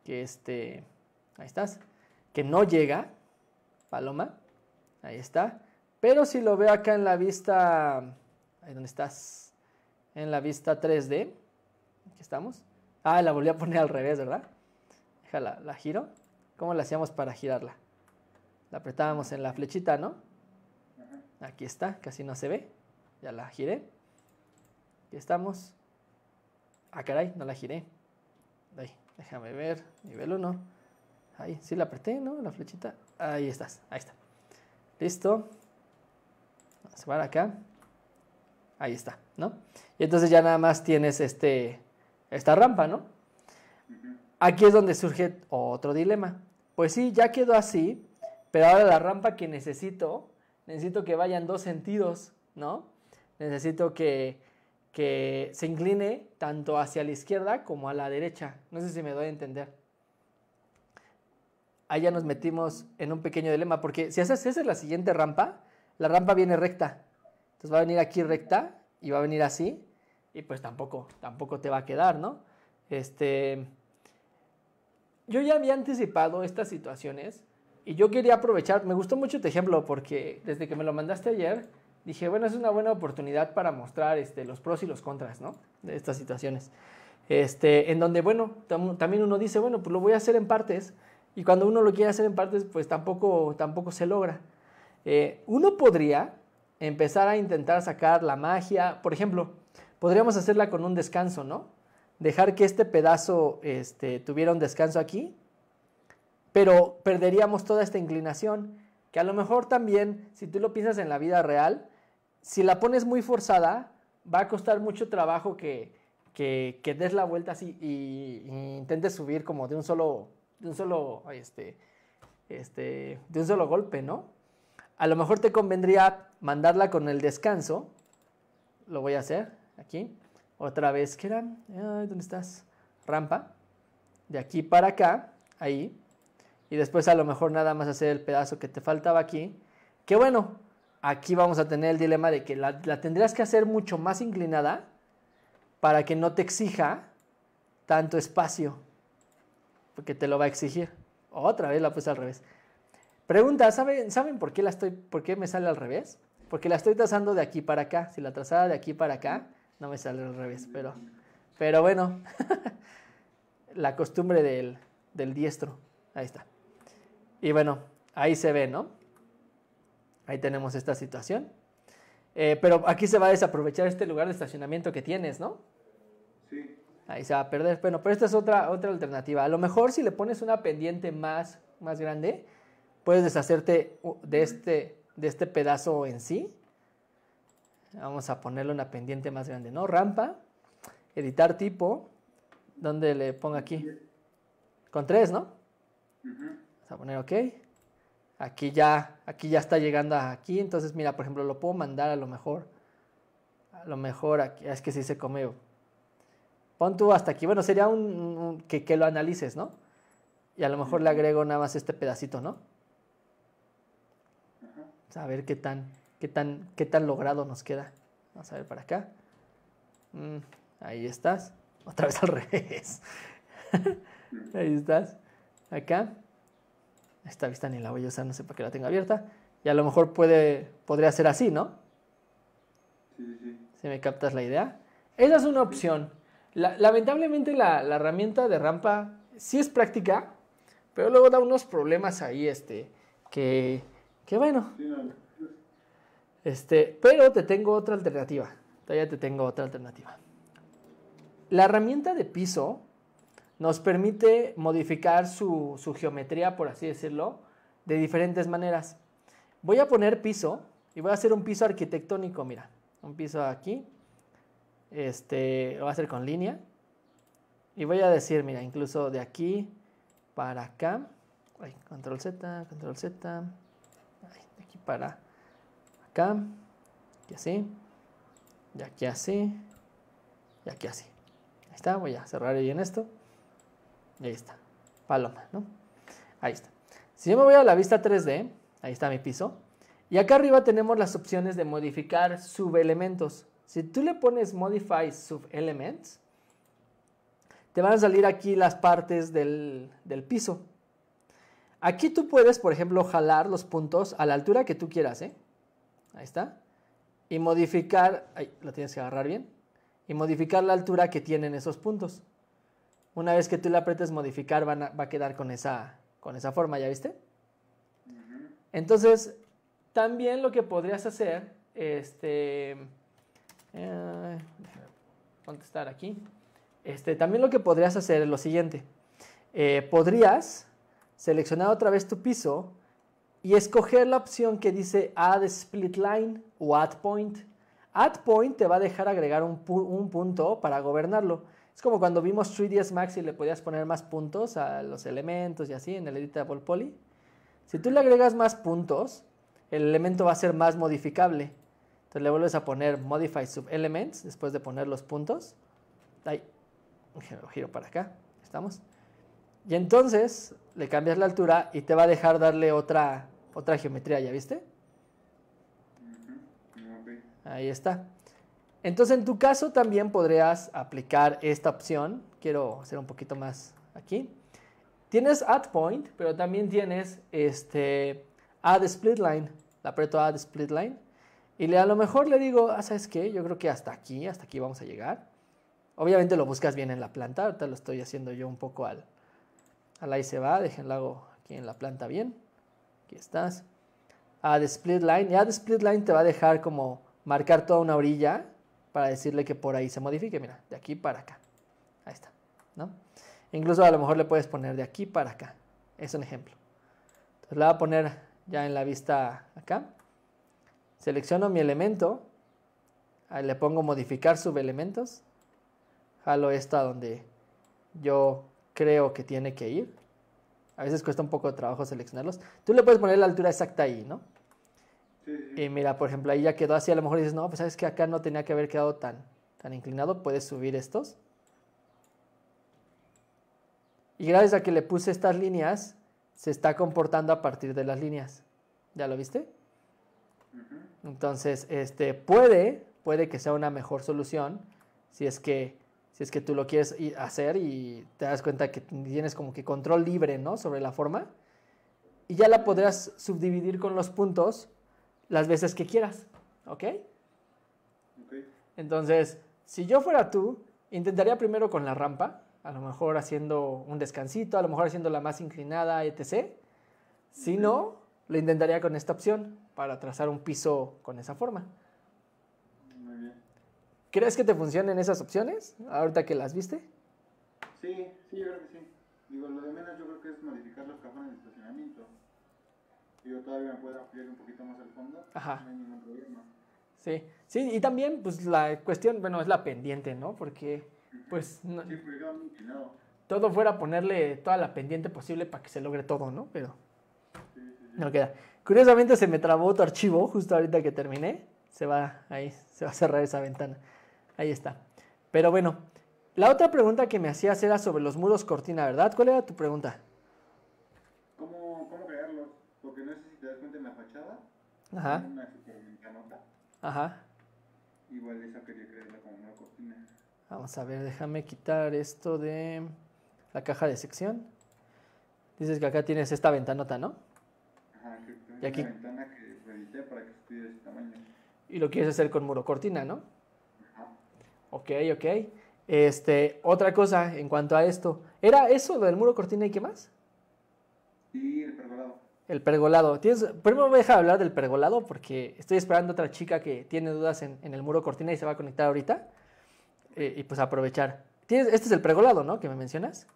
que este, ahí estás, que no llega, Paloma, ahí está. Pero si lo veo acá en la vista, ahí donde estás, en la vista 3D, aquí estamos. Ah, la volví a poner al revés, ¿verdad? Déjala, la giro. ¿Cómo la hacíamos para girarla? La apretábamos en la flechita, ¿no? Aquí está, casi no se ve. Ya la giré. Aquí estamos. Ah, caray, no la giré. déjame ver. Nivel 1. Ahí, sí la apreté, ¿no? La flechita. Ahí estás, ahí está. Listo. Vamos a llevar acá. Ahí está, ¿no? Y entonces ya nada más tienes este, esta rampa, ¿no? Aquí es donde surge otro dilema pues sí, ya quedó así, pero ahora la rampa que necesito, necesito que vaya en dos sentidos, ¿no? Necesito que, que se incline tanto hacia la izquierda como a la derecha. No sé si me doy a entender. Ahí ya nos metimos en un pequeño dilema, porque si haces esa la siguiente rampa, la rampa viene recta. Entonces va a venir aquí recta y va a venir así, y pues tampoco, tampoco te va a quedar, ¿no? Este, yo ya había anticipado estas situaciones y yo quería aprovechar, me gustó mucho este ejemplo porque desde que me lo mandaste ayer, dije, bueno, es una buena oportunidad para mostrar este, los pros y los contras, De estas situaciones. Este, en donde, bueno, también uno dice, bueno, pues lo voy a hacer en partes, y cuando uno lo quiere hacer en partes, pues tampoco, tampoco se logra. Eh, uno podría empezar a intentar sacar la magia, por ejemplo, podríamos hacerla con un descanso, ¿no? dejar que este pedazo este, tuviera un descanso aquí, pero perderíamos toda esta inclinación, que a lo mejor también, si tú lo piensas en la vida real, si la pones muy forzada, va a costar mucho trabajo que, que, des la vuelta así y, intentes subir como de un solo, de un solo, este, este, de un solo golpe, ¿no? A lo mejor te convendría mandarla con el descanso, lo voy a hacer aquí, otra vez, que era? ¿Dónde estás? Rampa. De aquí para acá, ahí. Y después a lo mejor nada más hacer el pedazo que te faltaba aquí. Que bueno, aquí vamos a tener el dilema de que la, tendrías que hacer mucho más inclinada para que no te exija tanto espacio. Porque te lo va a exigir. Otra vez la puse al revés. Pregunta, ¿saben, ¿saben por, qué la estoy, por qué me sale al revés? Porque la estoy trazando de aquí para acá. Si la trazara de aquí para acá, no me sale al revés, pero, pero bueno, la costumbre del, diestro. Ahí está. Y bueno, ahí se ve, ¿no? Ahí tenemos esta situación. Eh, pero aquí se va a desaprovechar este lugar de estacionamiento que tienes, ¿no? Sí. Ahí se va a perder. Bueno, pero esta es otra, otra alternativa. A lo mejor si le pones una pendiente más, más grande, puedes deshacerte de este, de este pedazo en sí Vamos a ponerle una pendiente más grande, ¿no? Rampa, editar tipo, ¿dónde le pongo aquí? Con tres, ¿no? Vamos a poner OK. Aquí ya, aquí ya está llegando aquí, entonces mira, por ejemplo, lo puedo mandar a lo mejor, a lo mejor aquí, es que sí se come. Pon tú hasta aquí, bueno, sería un, que, que, lo analices, ¿no? Y a lo mejor le agrego nada más este pedacito, ¿no? A ver qué tan, qué tan, qué tan logrado nos queda. Vamos a ver para acá. Mm, ahí estás. Otra vez al revés. ahí estás. Acá. Esta vista ni la voy a usar, no sé para qué la tengo abierta. Y a lo mejor puede, podría ser así, ¿no? Sí, sí. Si me captas la idea. Esa es una opción. lamentablemente la, herramienta de rampa sí es práctica, pero luego da unos problemas ahí, este, que, que bueno. Sí, no. Este, pero te tengo otra alternativa. Todavía te tengo otra alternativa. La herramienta de piso nos permite modificar su, geometría, por así decirlo, de diferentes maneras. Voy a poner piso y voy a hacer un piso arquitectónico, mira. Un piso aquí. Este, lo voy a hacer con línea. Y voy a decir, mira, incluso de aquí para acá. control Z, control Z. aquí para y así, y aquí así, y aquí así. Ahí está, voy a cerrar en esto. Y ahí está, paloma, ¿no? Ahí está. Si yo me voy a la vista 3D, ahí está mi piso. Y acá arriba tenemos las opciones de modificar subelementos. Si tú le pones Modify Subelements, te van a salir aquí las partes del, del piso. Aquí tú puedes, por ejemplo, jalar los puntos a la altura que tú quieras, ¿eh? ahí está, y modificar, ahí, lo tienes que agarrar bien, y modificar la altura que tienen esos puntos. Una vez que tú le apretes modificar, va a quedar con esa, con esa forma, ¿ya viste? Entonces, también lo que podrías hacer, este, eh, contestar aquí, este, también lo que podrías hacer es lo siguiente, eh, podrías seleccionar otra vez tu piso y escoger la opción que dice Add Split Line o Add Point. Add Point te va a dejar agregar un, punto para gobernarlo. Es como cuando vimos 3ds Max y le podías poner más puntos a los elementos y así en el editable poly. Si tú le agregas más puntos, el elemento va a ser más modificable. Entonces le vuelves a poner modify Sub-Elements después de poner los puntos. Ahí, giro para acá, estamos. Y entonces le cambias la altura y te va a dejar darle otra, otra geometría, ¿ya viste? Ahí está. Entonces en tu caso también podrías aplicar esta opción. Quiero hacer un poquito más aquí. Tienes add point, pero también tienes este add split line. Le aprieto add split line. Y le, a lo mejor le digo, ah, ¿sabes qué? Yo creo que hasta aquí, hasta aquí vamos a llegar. Obviamente lo buscas bien en la planta. Ahorita lo estoy haciendo yo un poco al, ahí se va, déjenlo aquí en la planta bien. Aquí estás. Add split line. ya add split line te va a dejar como marcar toda una orilla para decirle que por ahí se modifique. Mira, de aquí para acá. Ahí está. ¿no? Incluso a lo mejor le puedes poner de aquí para acá. Es un ejemplo. Entonces le voy a poner ya en la vista acá. Selecciono mi elemento. le pongo modificar subelementos. Jalo esta donde yo creo que tiene que ir. A veces cuesta un poco de trabajo seleccionarlos. Tú le puedes poner la altura exacta ahí, ¿no? Y mira, por ejemplo, ahí ya quedó así. A lo mejor dices, no, pues sabes que acá no tenía que haber quedado tan, tan inclinado. Puedes subir estos. Y gracias a que le puse estas líneas, se está comportando a partir de las líneas. ¿Ya lo viste? Entonces, este, puede, puede que sea una mejor solución si es que si es que tú lo quieres hacer y te das cuenta que tienes como que control libre, ¿no? Sobre la forma. Y ya la podrás subdividir con los puntos las veces que quieras, ¿ok? okay. Entonces, si yo fuera tú, intentaría primero con la rampa, a lo mejor haciendo un descansito, a lo mejor haciendo la más inclinada, etc. Si no, lo intentaría con esta opción para trazar un piso con esa forma. Muy bien. ¿Crees que te funcionen esas opciones ahorita que las viste? Sí, sí, yo creo que sí. Digo, lo de menos yo creo que es modificar los cajones de estacionamiento. yo todavía me puedo ampliar un poquito más al fondo. Ajá. No hay ningún problema. Sí, sí, y también, pues la cuestión, bueno, es la pendiente, ¿no? Porque, pues. No, sí, muy Todo fuera ponerle toda la pendiente posible para que se logre todo, ¿no? Pero. no queda. Curiosamente se me trabó otro archivo justo ahorita que terminé. Se va ahí, se va a cerrar esa ventana. Ahí está. Pero bueno, la otra pregunta que me hacías era sobre los muros cortina, ¿verdad? ¿Cuál era tu pregunta? ¿Cómo, cómo crearlos? Porque no sé si te das cuenta en la fachada. Ajá. una ventanota. Ajá. Igual esa quería crearla con una cortina. Vamos a ver, déjame quitar esto de la caja de sección. Dices que acá tienes esta ventanota, ¿no? Ajá, que y aquí. Una ventana que para que ese tamaño. Y lo quieres hacer con muro cortina, ¿no? Ok, ok. Este, otra cosa en cuanto a esto. ¿Era eso lo del muro cortina y qué más? Sí, el pergolado. El pergolado. ¿Tienes, primero me deja hablar del pergolado porque estoy esperando a otra chica que tiene dudas en, el muro cortina y se va a conectar ahorita. Eh, y pues aprovechar. ¿Tienes, este es el pergolado, ¿no? Que me mencionas.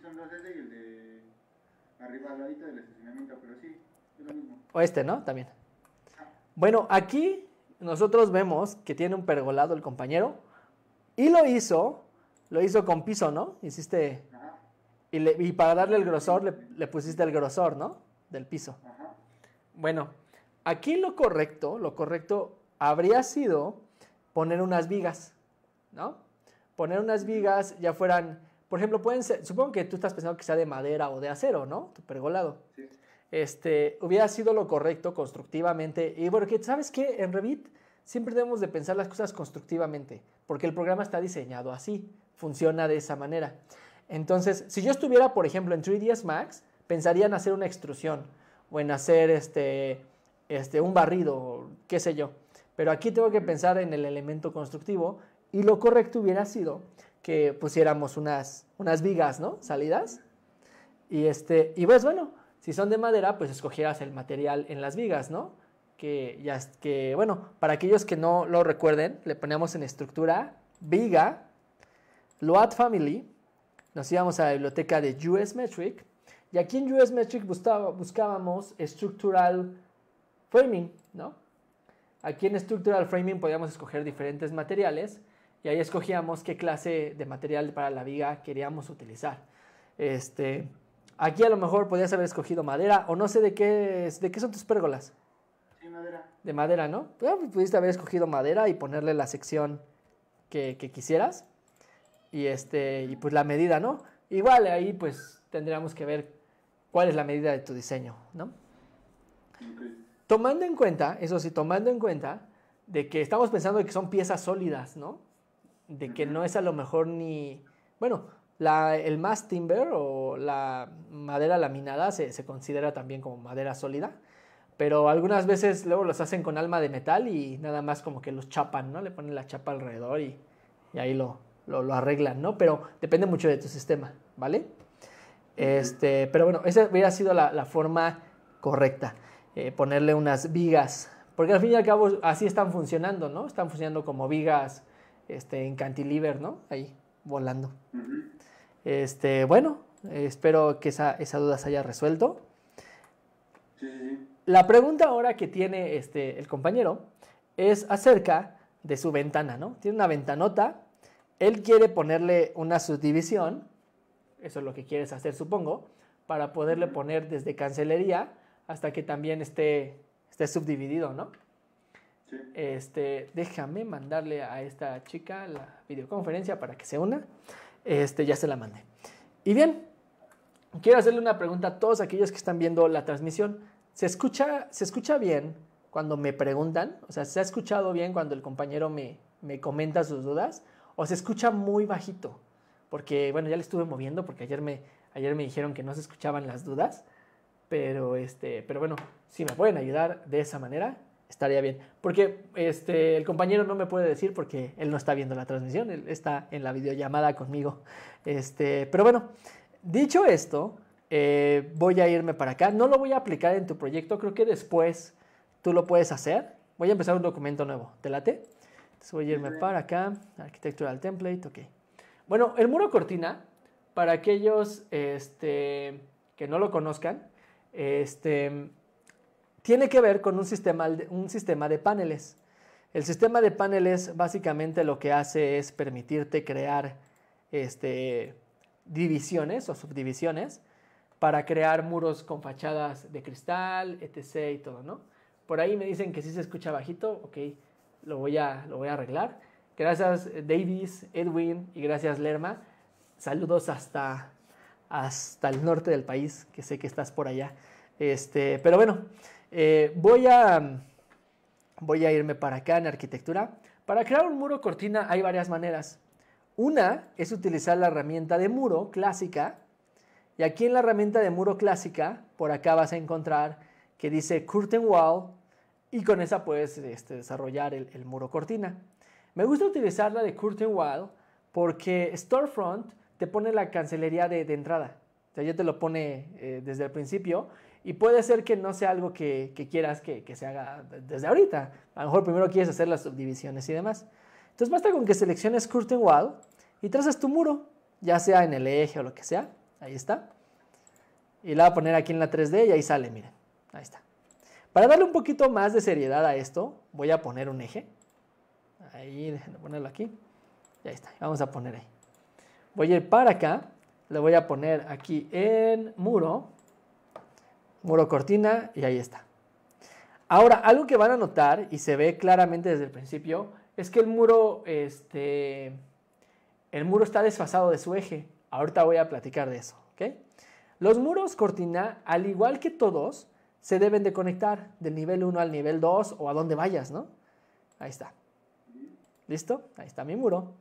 son dos el de arriba del estacionamiento, pero sí, O este, ¿no? También. Bueno, aquí nosotros vemos que tiene un pergolado el compañero y lo hizo, lo hizo con piso, ¿no? Hiciste... Y, para darle el grosor le, pusiste el grosor, ¿no? Del piso. Bueno, aquí lo correcto, lo correcto habría sido poner unas vigas, ¿no? Poner unas vigas, ya fueran, por ejemplo, pueden ser, supongo que tú estás pensando que sea de madera o de acero, ¿no? Tu pergolado. Sí. Este, hubiera sido lo correcto constructivamente. Y porque, ¿sabes qué? En Revit siempre debemos de pensar las cosas constructivamente, porque el programa está diseñado así, funciona de esa manera. Entonces, si yo estuviera, por ejemplo, en 3ds Max, pensaría en hacer una extrusión o en hacer este, este, un barrido, qué sé yo. Pero aquí tengo que pensar en el elemento constructivo y lo correcto hubiera sido que pusiéramos unas, unas vigas, ¿no? Salidas. Y, este, y pues bueno, si son de madera, pues escogieras el material en las vigas, ¿no? que, ya, que, bueno, para aquellos que no lo recuerden, le poníamos en estructura Viga, Load Family, nos íbamos a la biblioteca de US Metric, y aquí en US Metric buscábamos Structural Framing, ¿no? Aquí en Structural Framing podíamos escoger diferentes materiales, y ahí escogíamos qué clase de material para la viga queríamos utilizar. Este, aquí a lo mejor podías haber escogido madera, o no sé de qué, de qué son tus pérgolas. De madera, ¿no? Ah, pues, pudiste haber escogido madera y ponerle la sección que, quisieras. Y, este, y pues la medida, ¿no? Igual ahí pues tendríamos que ver cuál es la medida de tu diseño, ¿no? Tomando en cuenta, eso sí, tomando en cuenta de que estamos pensando que son piezas sólidas, ¿no? De que no es a lo mejor ni, bueno, el más timber o la madera laminada se, considera también como madera sólida, pero algunas veces luego los hacen con alma de metal y nada más como que los chapan, ¿no? Le ponen la chapa alrededor y, ahí lo, arreglan, ¿no? Pero depende mucho de tu sistema, ¿vale? Este, pero bueno, esa hubiera sido la, forma correcta, eh, ponerle unas vigas, porque al fin y al cabo así están funcionando, ¿no? Están funcionando como vigas este, en cantilever, ¿no? Ahí, volando. Este, bueno, espero que esa, esa duda se haya resuelto. Sí, sí. La pregunta ahora que tiene este, el compañero es acerca de su ventana, ¿no? Tiene una ventanota, él quiere ponerle una subdivisión, eso es lo que quieres hacer supongo, para poderle poner desde cancelería hasta que también esté, esté subdividido, ¿no? Sí. Este, déjame mandarle a esta chica la videoconferencia para que se una. Este, ya se la mandé. Y bien, quiero hacerle una pregunta a todos aquellos que están viendo la transmisión. Se escucha, se escucha bien cuando me preguntan, o sea, ¿se ha escuchado bien cuando el compañero me, comenta sus dudas? ¿O se escucha muy bajito? Porque, bueno, ya le estuve moviendo porque ayer me, ayer me dijeron que no se escuchaban las dudas, pero, este, pero bueno, si me pueden ayudar de esa manera, estaría bien. Porque este, el compañero no me puede decir porque él no está viendo la transmisión, él está en la videollamada conmigo. Este, pero bueno, dicho esto, eh, voy a irme para acá. No lo voy a aplicar en tu proyecto, creo que después tú lo puedes hacer. Voy a empezar un documento nuevo, ¿te late? Entonces voy a irme para acá, architectural template, ok. Bueno, el muro cortina, para aquellos este, que no lo conozcan, este, tiene que ver con un sistema, un sistema de paneles. El sistema de paneles básicamente lo que hace es permitirte crear este, divisiones o subdivisiones para crear muros con fachadas de cristal, etc. y todo, ¿no? Por ahí me dicen que sí se escucha bajito, ok, lo voy a, lo voy a arreglar. Gracias eh, Davis, Edwin y gracias Lerma. Saludos hasta, hasta el norte del país, que sé que estás por allá. Este, pero bueno, eh, voy, a, voy a irme para acá en arquitectura. Para crear un muro cortina hay varias maneras. Una es utilizar la herramienta de muro clásica, y aquí en la herramienta de muro clásica, por acá vas a encontrar que dice curtain wall y con esa puedes este, desarrollar el, muro cortina. Me gusta utilizar la de curtain wall porque storefront te pone la cancelería de, entrada. O sea, ya te lo pone eh, desde el principio y puede ser que no sea algo que, quieras que, que, se haga desde ahorita. A lo mejor primero quieres hacer las subdivisiones y demás. Entonces basta con que selecciones curtain wall y trazas tu muro, ya sea en el eje o lo que sea. Ahí está. Y la voy a poner aquí en la 3D y ahí sale, miren. Ahí está. Para darle un poquito más de seriedad a esto, voy a poner un eje. Ahí, déjenme ponerlo aquí. Y ahí está. Vamos a poner ahí. Voy a ir para acá. Le voy a poner aquí en muro. Muro cortina y ahí está. Ahora, algo que van a notar y se ve claramente desde el principio es que el muro, este, el muro está desfasado de su eje. Ahorita voy a platicar de eso. Los muros cortina, al igual que todos, se deben de conectar del nivel 1 al nivel 2 o a donde vayas, ¿no? Ahí está. ¿Listo? Ahí está mi muro.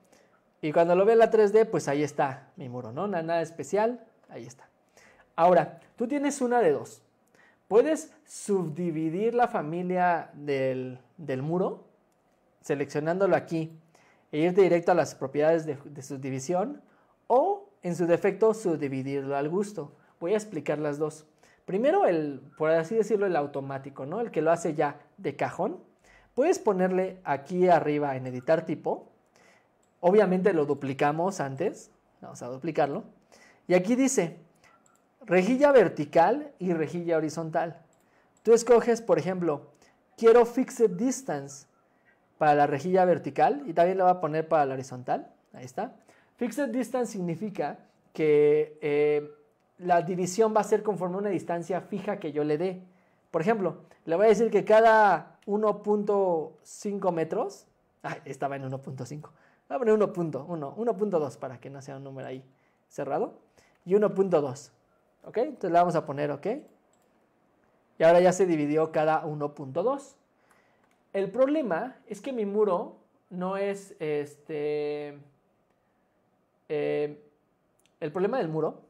Y cuando lo ve la 3D, pues ahí está mi muro, ¿no? Nada, especial, ahí está. Ahora, tú tienes una de dos. Puedes subdividir la familia del, muro, seleccionándolo aquí, e ir directo a las propiedades de, de subdivisión, en su defecto subdividirlo al gusto. Voy a explicar las dos. Primero el, por así decirlo, el automático, ¿no? El que lo hace ya de cajón. Puedes ponerle aquí arriba en editar tipo. Obviamente lo duplicamos antes. Vamos a duplicarlo. Y aquí dice rejilla vertical y rejilla horizontal. Tú escoges, por ejemplo, quiero fixed distance para la rejilla vertical y también la va a poner para la horizontal. Ahí está. Fixed distance significa que eh, la división va a ser conforme a una distancia fija que yo le dé. Por ejemplo, le voy a decir que cada 1.5 metros, ay, ah, estaba en 1.5, voy a poner 1.1, 1.2 para que no sea un número ahí cerrado, y 1.2, ¿ok? Entonces le vamos a poner, ¿ok? Y ahora ya se dividió cada 1.2. El problema es que mi muro no es, este, Em, el problema del muro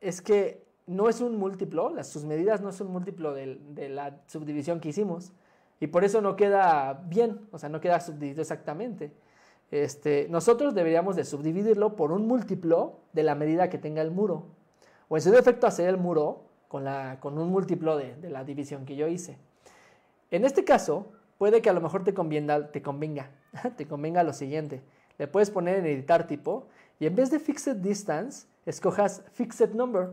es que no es un múltiplo, las, sus medidas no son múltiplo de, la subdivisión que hicimos y por eso no queda bien, o sea, no queda subdividido exactamente. Este, nosotros deberíamos de subdividirlo por un múltiplo de la medida que tenga el muro o en su defecto hacer el muro con, la, con un múltiplo de, la división que yo hice. En este caso, puede que a lo mejor te convenga, te convenga, te convenga lo siguiente. Le puedes poner en editar tipo y en vez de fixed distance, escojas fixed number.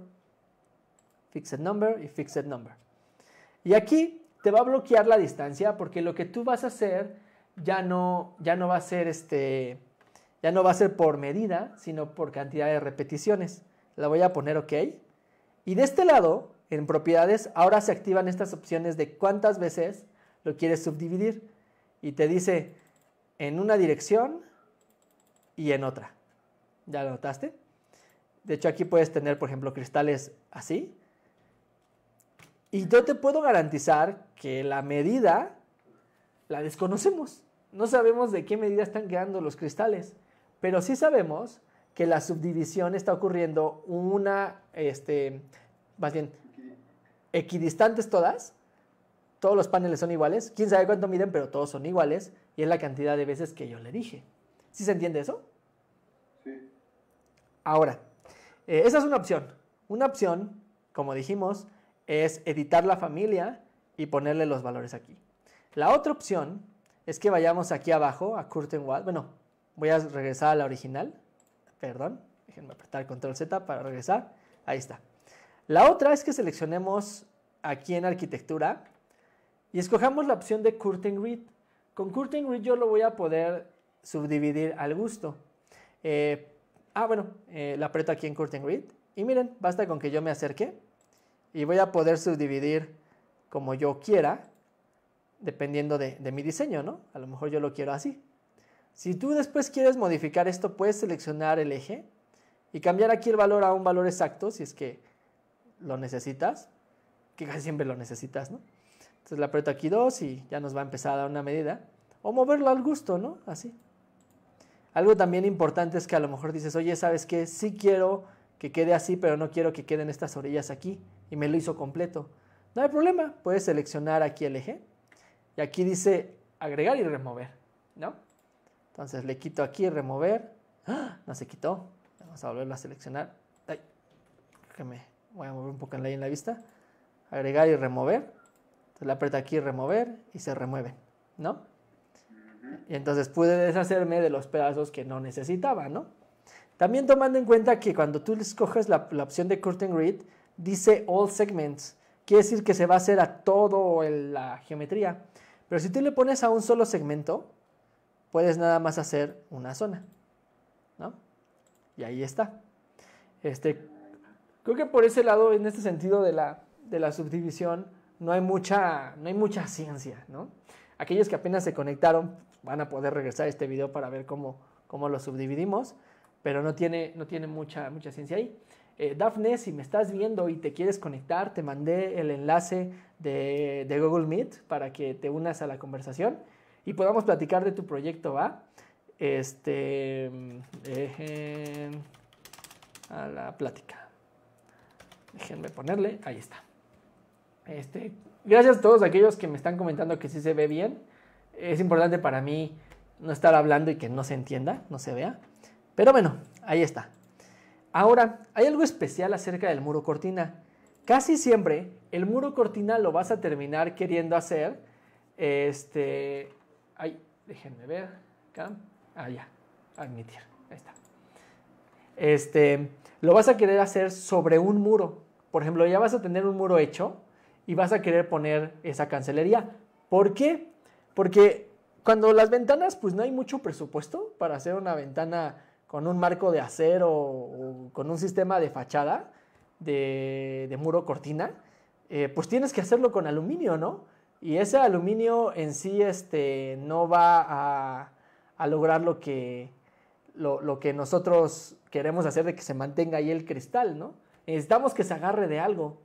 Fixed number y fixed number. Y aquí te va a bloquear la distancia porque lo que tú vas a hacer ya no, ya no va a ser este, ya no va a ser por medida, sino por cantidad de repeticiones. La voy a poner OK. Y de este lado, en propiedades, ahora se activan estas opciones de cuántas veces lo quieres subdividir. Y te dice en una dirección y en otra. ¿Ya lo notaste? De hecho, aquí puedes tener, por ejemplo, cristales así. Y yo te puedo garantizar que la medida la desconocemos. No sabemos de qué medida están quedando los cristales, pero sí sabemos que la subdivisión está ocurriendo una, este, más bien, equidistantes todas. Todos los paneles son iguales. Quién sabe cuánto miden, pero todos son iguales. Y es la cantidad de veces que yo le dije. ¿Sí se entiende eso? Sí. Ahora, eh, esa es una opción. Una opción, como dijimos, es editar la familia y ponerle los valores aquí. La otra opción es que vayamos aquí abajo a Curtain Wall. Bueno, voy a regresar a la original. Perdón, déjenme apretar Control Z para regresar. Ahí está. La otra es que seleccionemos aquí en arquitectura y escojamos la opción de Curtain Grid. Con Curtain Grid yo lo voy a poder subdividir al gusto. Eh, ah, bueno, eh, la aprieto aquí en Curtain Grid y miren, basta con que yo me acerque y voy a poder subdividir como yo quiera, dependiendo de, mi diseño, ¿no? A lo mejor yo lo quiero así. Si tú después quieres modificar esto, puedes seleccionar el eje y cambiar aquí el valor a un valor exacto, si es que lo necesitas, que casi siempre lo necesitas, ¿no? Entonces la aprieto aquí 2 y ya nos va a empezar a dar una medida. O moverlo al gusto, ¿no? Así. Algo también importante es que a lo mejor dices, oye, ¿sabes qué? Sí quiero que quede así, pero no quiero que queden estas orillas aquí. Y me lo hizo completo. No hay problema, puedes seleccionar aquí el eje. Y aquí dice agregar y remover, ¿no? Entonces le quito aquí remover. ¡Ah! No se quitó. Vamos a volverlo a seleccionar. voy a mover un poco en la, en la vista. Agregar y remover. Entonces le aprieto aquí remover y se remueve. ¿no? y entonces pude deshacerme de los pedazos que no necesitaba, ¿no? También tomando en cuenta que cuando tú escoges la, opción de Curtain Grid, dice All Segments, quiere decir que se va a hacer a toda la geometría. Pero si tú le pones a un solo segmento, puedes nada más hacer una zona, ¿no? Y ahí está. Este, creo que por ese lado, en este sentido de la, subdivisión, no hay mucha, no hay mucha ciencia, ¿no? Aquellos que apenas se conectaron van a poder regresar a este video para ver cómo, cómo lo subdividimos, pero no tiene, no tiene mucha, mucha ciencia ahí. Eh, Dafne, Daphne, si me estás viendo y te quieres conectar, te mandé el enlace de, Google Meet para que te unas a la conversación y podamos platicar de tu proyecto, ¿va? Este, a la plática. Déjenme ponerle, ahí está. Este, gracias a todos aquellos que me están comentando que sí se ve bien. Es importante para mí no estar hablando y que no se entienda, no se vea. Pero bueno, ahí está. Ahora, hay algo especial acerca del muro cortina. Casi siempre el muro cortina lo vas a terminar queriendo hacer. Este. Ay, déjenme ver. Acá. Ah, ya. Admitir. Ahí está. Este. Lo vas a querer hacer sobre un muro. Por ejemplo, ya vas a tener un muro hecho y vas a querer poner esa cancelería. ¿Por qué? Porque cuando las ventanas, pues no hay mucho presupuesto para hacer una ventana con un marco de acero o con un sistema de fachada de, muro cortina, eh, pues tienes que hacerlo con aluminio, ¿no? Y ese aluminio en sí este, no va a, lograr lo que, lo, lo, que nosotros queremos hacer de que se mantenga ahí el cristal, ¿no? Necesitamos que se agarre de algo.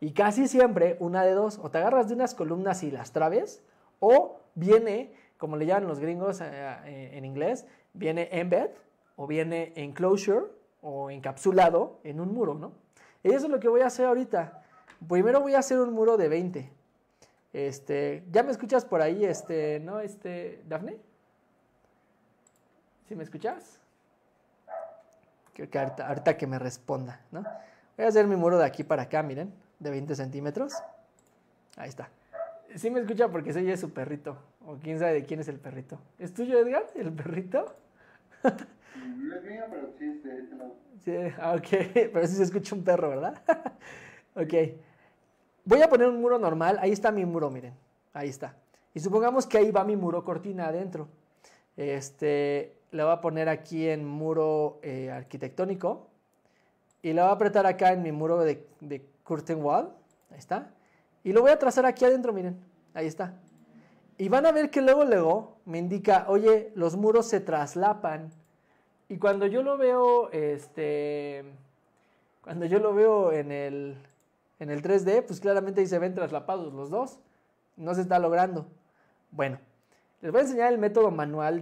Y casi siempre una de dos, o te agarras de unas columnas y las trabes, o viene, como le llaman los gringos eh, eh, en inglés, viene embed, o viene enclosure, o encapsulado en un muro, ¿no? Y eso es lo que voy a hacer ahorita. Primero voy a hacer un muro de 20. Este, ¿ya me escuchas por ahí, este, no, este, Dafne? ¿Sí me escuchas? Creo que ahorita, ahorita que me responda, ¿no? Voy a hacer mi muro de aquí para acá, miren de 20 centímetros. Ahí está. Sí me escucha porque soy es su perrito. O quién sabe de quién es el perrito. ¿Es tuyo, Edgar? ¿El perrito? No es mío, pero sí es de este, este Sí, ah, ok. Pero sí se escucha un perro, ¿verdad? ok. Voy a poner un muro normal. Ahí está mi muro, miren. Ahí está. Y supongamos que ahí va mi muro cortina adentro. Este, la voy a poner aquí en muro eh, arquitectónico. Y la voy a apretar acá en mi muro de, de curtain wall, ahí está, y lo voy a trazar aquí adentro, miren, ahí está. Y van a ver que luego, luego me indica, oye, los muros se traslapan. Y cuando yo lo veo, este, cuando yo lo veo en el, en el 3D, pues claramente ahí se ven traslapados los dos. No se está logrando. Bueno, les voy a enseñar el método manual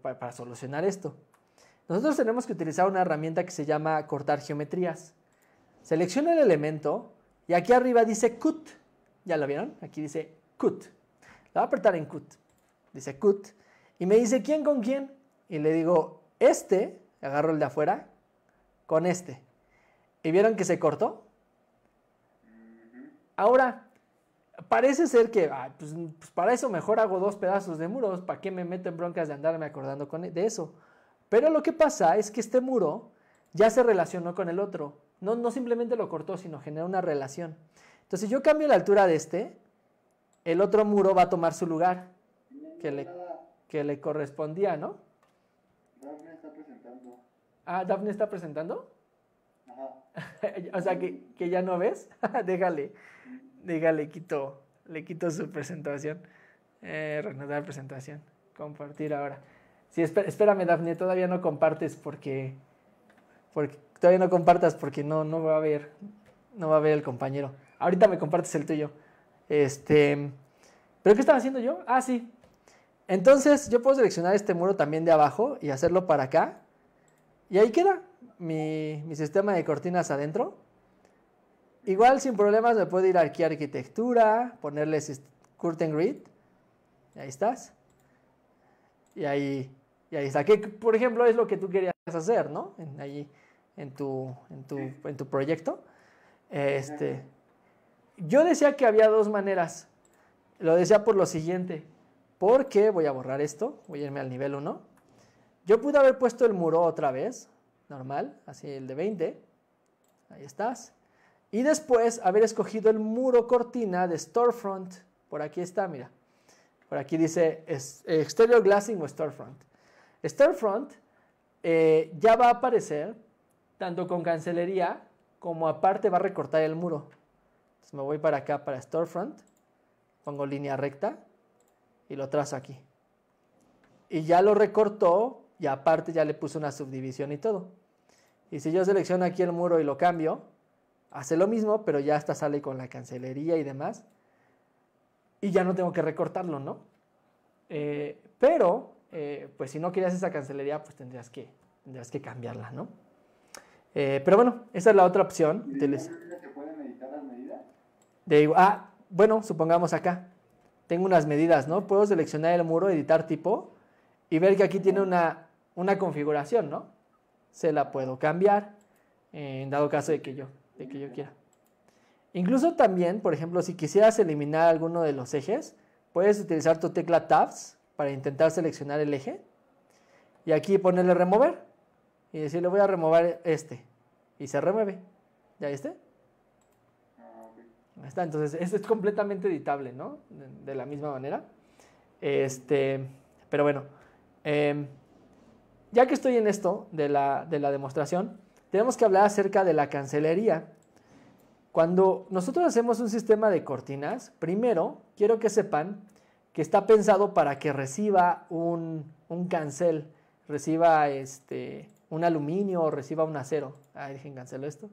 para solucionar esto. Nosotros tenemos que utilizar una herramienta que se llama cortar geometrías. Selecciono el elemento y aquí arriba dice cut. ¿Ya lo vieron? Aquí dice cut. La voy a apretar en cut. Dice cut. Y me dice quién con quién. Y le digo este, agarro el de afuera, con este. ¿Y vieron que se cortó? Ahora, parece ser que, ah, pues, pues para eso mejor hago dos pedazos de muros, ¿para que me meto en broncas de andarme acordando con e, de eso? Pero lo que pasa es que este muro ya se relacionó con el otro no, simplemente lo cortó, sino generó una relación. Entonces, si yo cambio la altura de este, el otro muro va a tomar su lugar que le, que le correspondía, ¿no? Daphne está presentando. Ah, Daphne está presentando. o sea, que, que, ya no ves. déjale, déjale, quito, le quito su presentación. Eh, presentación. Compartir ahora. Sí, espérame, Daphne, todavía no compartes porque, porque todavía no compartas porque no, no va a ver, no va a ver el compañero. Ahorita me compartes el tuyo. Este, ¿pero qué estaba haciendo yo? Ah, sí. Entonces yo puedo seleccionar este muro también de abajo y hacerlo para acá. Y ahí queda mi, sistema de cortinas adentro. Igual sin problemas me puedo ir aquí a arquitectura, ponerle curtain grid. ahí estás. Y ahí, y ahí está. Que por ejemplo es lo que tú querías hacer, ¿no? Allí en tu, en tu, proyecto. Este, yo decía que había dos maneras. Lo decía por lo siguiente. Porque voy a borrar esto, voy a irme al nivel 1. Yo pude haber puesto el muro otra vez, normal, así el de 20. Ahí estás. Y después haber escogido el muro cortina de storefront. Por aquí está, mira. Por aquí dice eh, exterior glassing o storefront. Storefront eh, ya va a aparecer tanto con cancelería como aparte va a recortar el muro. Entonces me voy para acá, para Storefront, pongo línea recta y lo trazo aquí. Y ya lo recortó y aparte ya le puse una subdivisión y todo. Y si yo selecciono aquí el muro y lo cambio, hace lo mismo, pero ya hasta sale con la cancelería y demás. Y ya no tengo que recortarlo, ¿no? Eh, pero, eh, pues si no querías esa cancelería, pues tendrías que, tendrías que cambiarla, ¿no? Eh, pero bueno, esa es la otra opción. ¿Y que pueden editar las medidas? ah, bueno, supongamos acá. Tengo unas medidas, ¿no? Puedo seleccionar el muro, editar tipo y ver que aquí tiene una, una configuración, ¿no? Se la puedo cambiar en dado caso de que yo, de que yo quiera. Incluso también, por ejemplo, si quisieras eliminar alguno de los ejes, puedes utilizar tu tecla Tabs para intentar seleccionar el eje y aquí ponerle remover y decirle voy a remover este. Y se remueve. ¿Ya viste? Está, entonces, esto es completamente editable, ¿no? De, la misma manera. Este, pero bueno, em, ya que estoy en esto de la, demostración, tenemos que hablar acerca de la cancelería. Cuando nosotros hacemos un sistema de cortinas, primero quiero que sepan que está pensado para que reciba un, un cancel, reciba este, un aluminio o reciba un acero. Ahí dejen cancelo esto.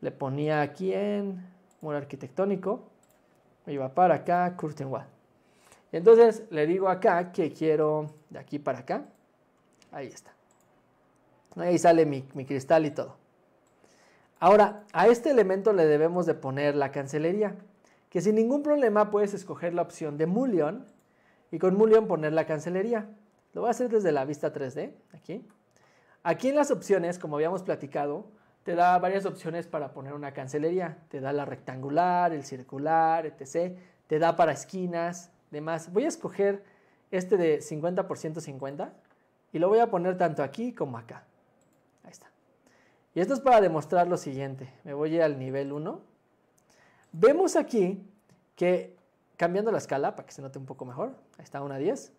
Le ponía aquí en muro arquitectónico. Me iba para acá, curtain wall. entonces le digo acá que quiero de aquí para acá. Ahí está. Ahí sale mi, mi cristal y todo. Ahora, a este elemento le debemos de poner la cancelería, que sin ningún problema puedes escoger la opción de mullion y con mullion poner la cancelería. Lo voy a hacer desde la vista 3D, aquí. Aquí en las opciones, como habíamos platicado, te da varias opciones para poner una cancelería. Te da la rectangular, el circular, etc. Te da para esquinas, demás. Voy a escoger este de 50 por y lo voy a poner tanto aquí como acá. Ahí está. Y esto es para demostrar lo siguiente. Me voy al nivel 1. Vemos aquí que, cambiando la escala para que se note un poco mejor, ahí está una 10,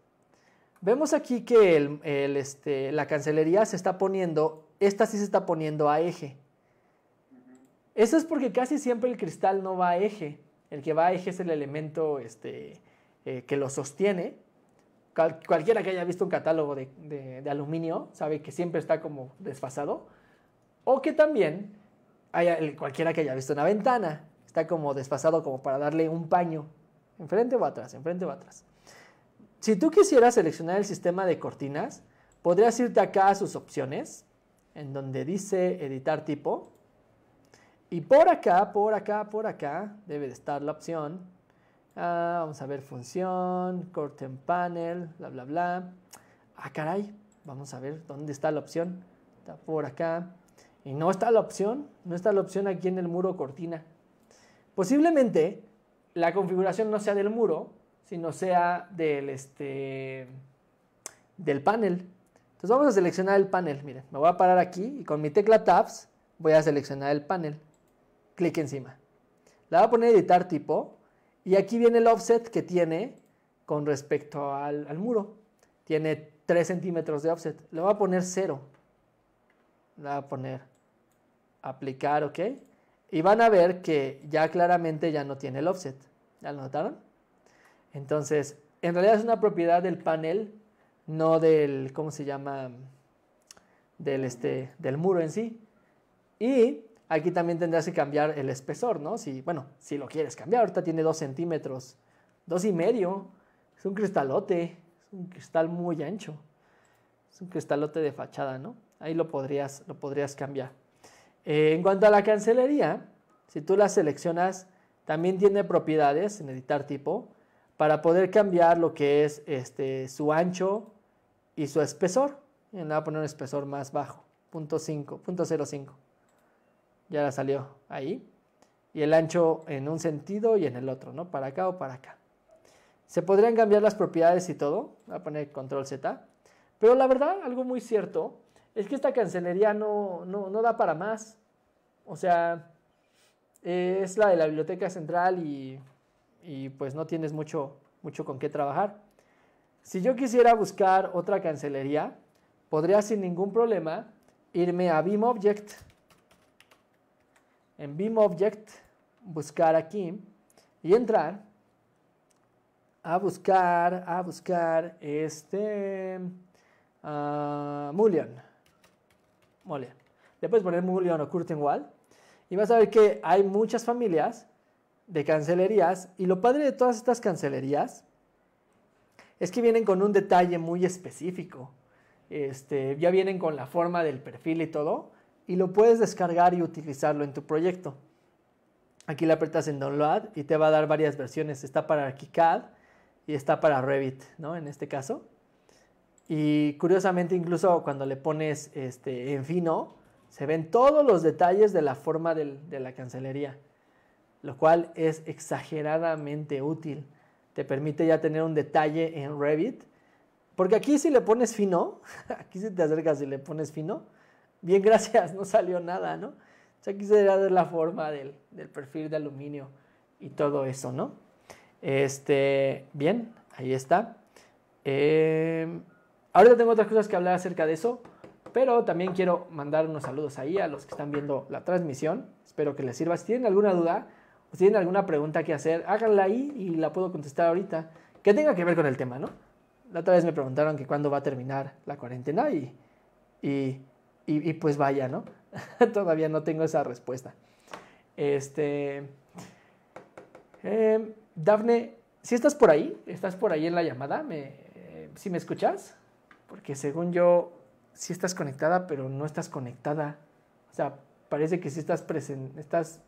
Vemos aquí que el, este, la Cancelería se está poniendo, esta sí se está poniendo a eje. Eso es porque casi siempre el cristal no va a eje. El que va a eje es el elemento este, eh, que lo sostiene. cualquiera que haya visto un catálogo de, aluminio sabe que siempre está como desfasado. O que también, haya, cualquiera que haya visto una ventana, está como desfasado como para darle un paño. Enfrente o atrás, enfrente o atrás. Si tú quisieras seleccionar el sistema de cortinas, podrías irte acá a sus opciones, en donde dice editar tipo. Y por acá, por acá, por acá, debe de estar la opción. Ah, vamos a ver función, en panel, bla, bla, bla. Ah, caray, vamos a ver dónde está la opción. Está por acá. Y no está la opción, no está la opción aquí en el muro cortina. Posiblemente la configuración no sea del muro, si no sea del, este, del panel. Entonces vamos a seleccionar el panel. Miren, me voy a parar aquí y con mi tecla Tabs voy a seleccionar el panel. Clic encima. Le voy a poner editar tipo y aquí viene el offset que tiene con respecto al, al muro. Tiene 3 centímetros de offset. Le voy a poner 0. Le voy a poner aplicar, ok. Y van a ver que ya claramente ya no tiene el offset. ¿Ya lo notaron? Entonces, en realidad es una propiedad del panel, no del, ¿cómo se llama? Del, este, del muro en sí. Y aquí también tendrás que cambiar el espesor, ¿no? Si, bueno, si lo quieres cambiar, ahorita tiene dos centímetros, dos y medio, es un cristalote, es un cristal muy ancho, es un cristalote de fachada, ¿no? Ahí lo podrías, lo podrías cambiar. Eh, en cuanto a la cancelería, si tú la seleccionas, también tiene propiedades en editar tipo, para poder cambiar lo que es este, su ancho y su espesor. Le voy a poner un espesor más bajo, 0.05. Ya la salió ahí. Y el ancho en un sentido y en el otro, ¿no? Para acá o para acá. Se podrían cambiar las propiedades y todo. Voy a poner control Z. Pero la verdad, algo muy cierto, es que esta cancelería no, no da para más. O sea, es la de la biblioteca central y y pues no tienes mucho, mucho con qué trabajar. Si yo quisiera buscar otra cancelería, podría sin ningún problema irme a BeamObject. Object. En BeamObject, Object, buscar aquí y entrar a buscar, a buscar este uh, ah, Mullion. Mullion. Le puedes poner Mullion o Wall. Y vas a ver que hay muchas familias de cancelerías y lo padre de todas estas cancelerías es que vienen con un detalle muy específico. Este, ya vienen con la forma del perfil y todo y lo puedes descargar y utilizarlo en tu proyecto. Aquí le apretas en download y te va a dar varias versiones. Está para KiCad y está para Revit, ¿no? En este caso. Y curiosamente incluso cuando le pones este, en fino, se ven todos los detalles de la forma de la cancelería lo cual es exageradamente útil. Te permite ya tener un detalle en Revit, porque aquí si le pones fino, aquí si te acercas y le pones fino, bien gracias, no salió nada, ¿no? O sea, aquí se ver la forma del, perfil de aluminio y todo eso, ¿no? Este, bien, ahí está. Eh, ahorita tengo otras cosas que hablar acerca de eso, pero también quiero mandar unos saludos ahí a los que están viendo la transmisión. Espero que les sirva. Si tienen alguna duda, si tienen alguna pregunta que hacer, háganla ahí y la puedo contestar ahorita, que tenga que ver con el tema, ¿no? La otra vez me preguntaron que cuándo va a terminar la cuarentena y, y, pues vaya, ¿no? Todavía no tengo esa respuesta. Este. Eh, Dafne, si estás por ahí, estás por ahí en la llamada, si eh, ¿sí me escuchas? Porque según yo, si sí estás conectada, pero no estás conectada. O sea, parece que sí estás presente, estás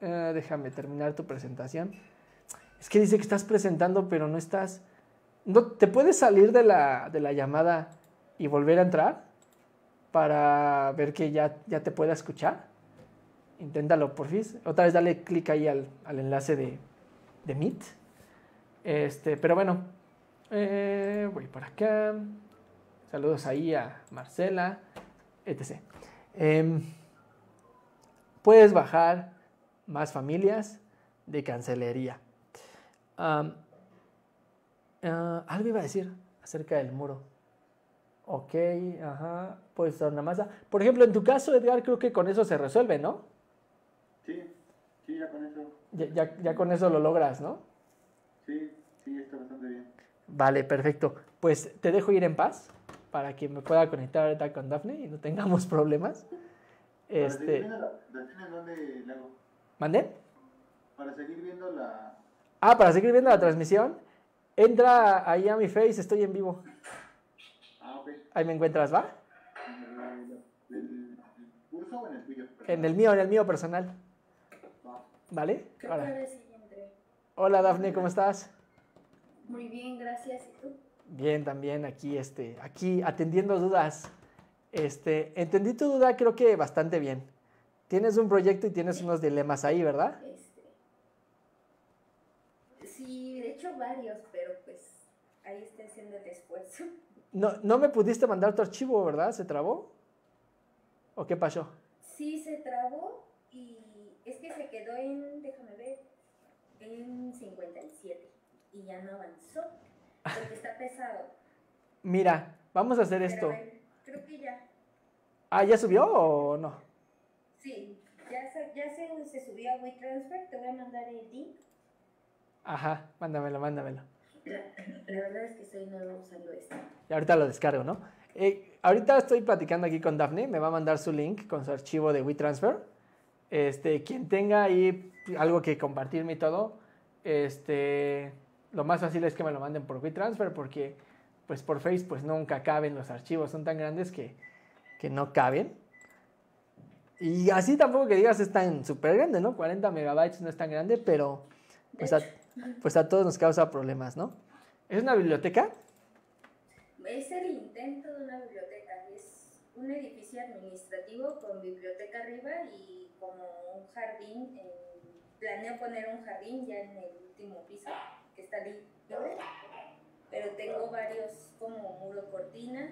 eh, déjame terminar tu presentación. Es que dice que estás presentando, pero no estás. No, ¿Te puedes salir de la, llamada y volver a entrar? Para ver que ya, ya te pueda escuchar. Inténtalo, por fin. Otra vez dale clic ahí al, enlace de, de Meet. Este, pero bueno, eh, voy por acá. Saludos ahí a Marcela, etc. Em, puedes bajar más familias de cancelería. ¿Alguien va ah, algo iba a decir acerca del muro. Ok, ajá, puede estar una masa. Por ejemplo, en tu caso, Edgar, creo que con eso se resuelve, ¿no? Sí, sí, ya con eso. Ya, con eso lo logras, ¿no? Sí, sí, está bastante bien. Vale, perfecto. Pues te dejo ir en paz para que me pueda conectar ahorita con Daphne y no tengamos problemas. Este... dónde le hago? ¿Mande? Para seguir viendo la... Ah, para seguir viendo la transmisión, entra ahí a mi face, estoy en vivo. Ah, ok. Ahí me encuentras, ¿va? ¿En el, mío, en el mío personal. ¿Vale? Hola Dafne, ¿cómo estás? Muy bien, gracias. ¿Y tú? Bien, también aquí, este, aquí atendiendo dudas. Este, entendí tu duda, creo que bastante bien. Tienes un proyecto y tienes unos dilemas ahí, ¿verdad? Este, sí, de hecho varios, pero pues ahí está haciendo el esfuerzo. No, no me pudiste mandar tu archivo, ¿verdad? ¿Se trabó? ¿O qué pasó? Sí, se trabó y es que se quedó en, déjame ver, en 57 y ya no avanzó porque está pesado. Mira, vamos a hacer esto. creo que ya. ¿Ah, ya subió o no? Sí, ya se, ya se, se subió a WeTransfer, te voy a mandar el link. Ajá, mándamelo, mándamelo. La, verdad es que soy nuevo usando esto. Y ahorita lo descargo, ¿no? Eh, ahorita estoy platicando aquí con Daphne, me va a mandar su link con su archivo de WeTransfer. Este, quien tenga ahí algo que compartirme y todo, este, lo más fácil es que me lo manden por WeTransfer porque pues por Face pues nunca caben los archivos, son tan grandes que, que no caben. Y así tampoco que digas es tan súper grande, ¿no? 40 megabytes no es tan grande, pero pues, pues a, todos nos causa problemas, ¿no? ¿Es una biblioteca? Es el intento de una biblioteca. Es un edificio administrativo con biblioteca arriba y como un jardín. planeo poner un jardín ya en el último piso, que está libre. Pero tengo varios como muro cortinas.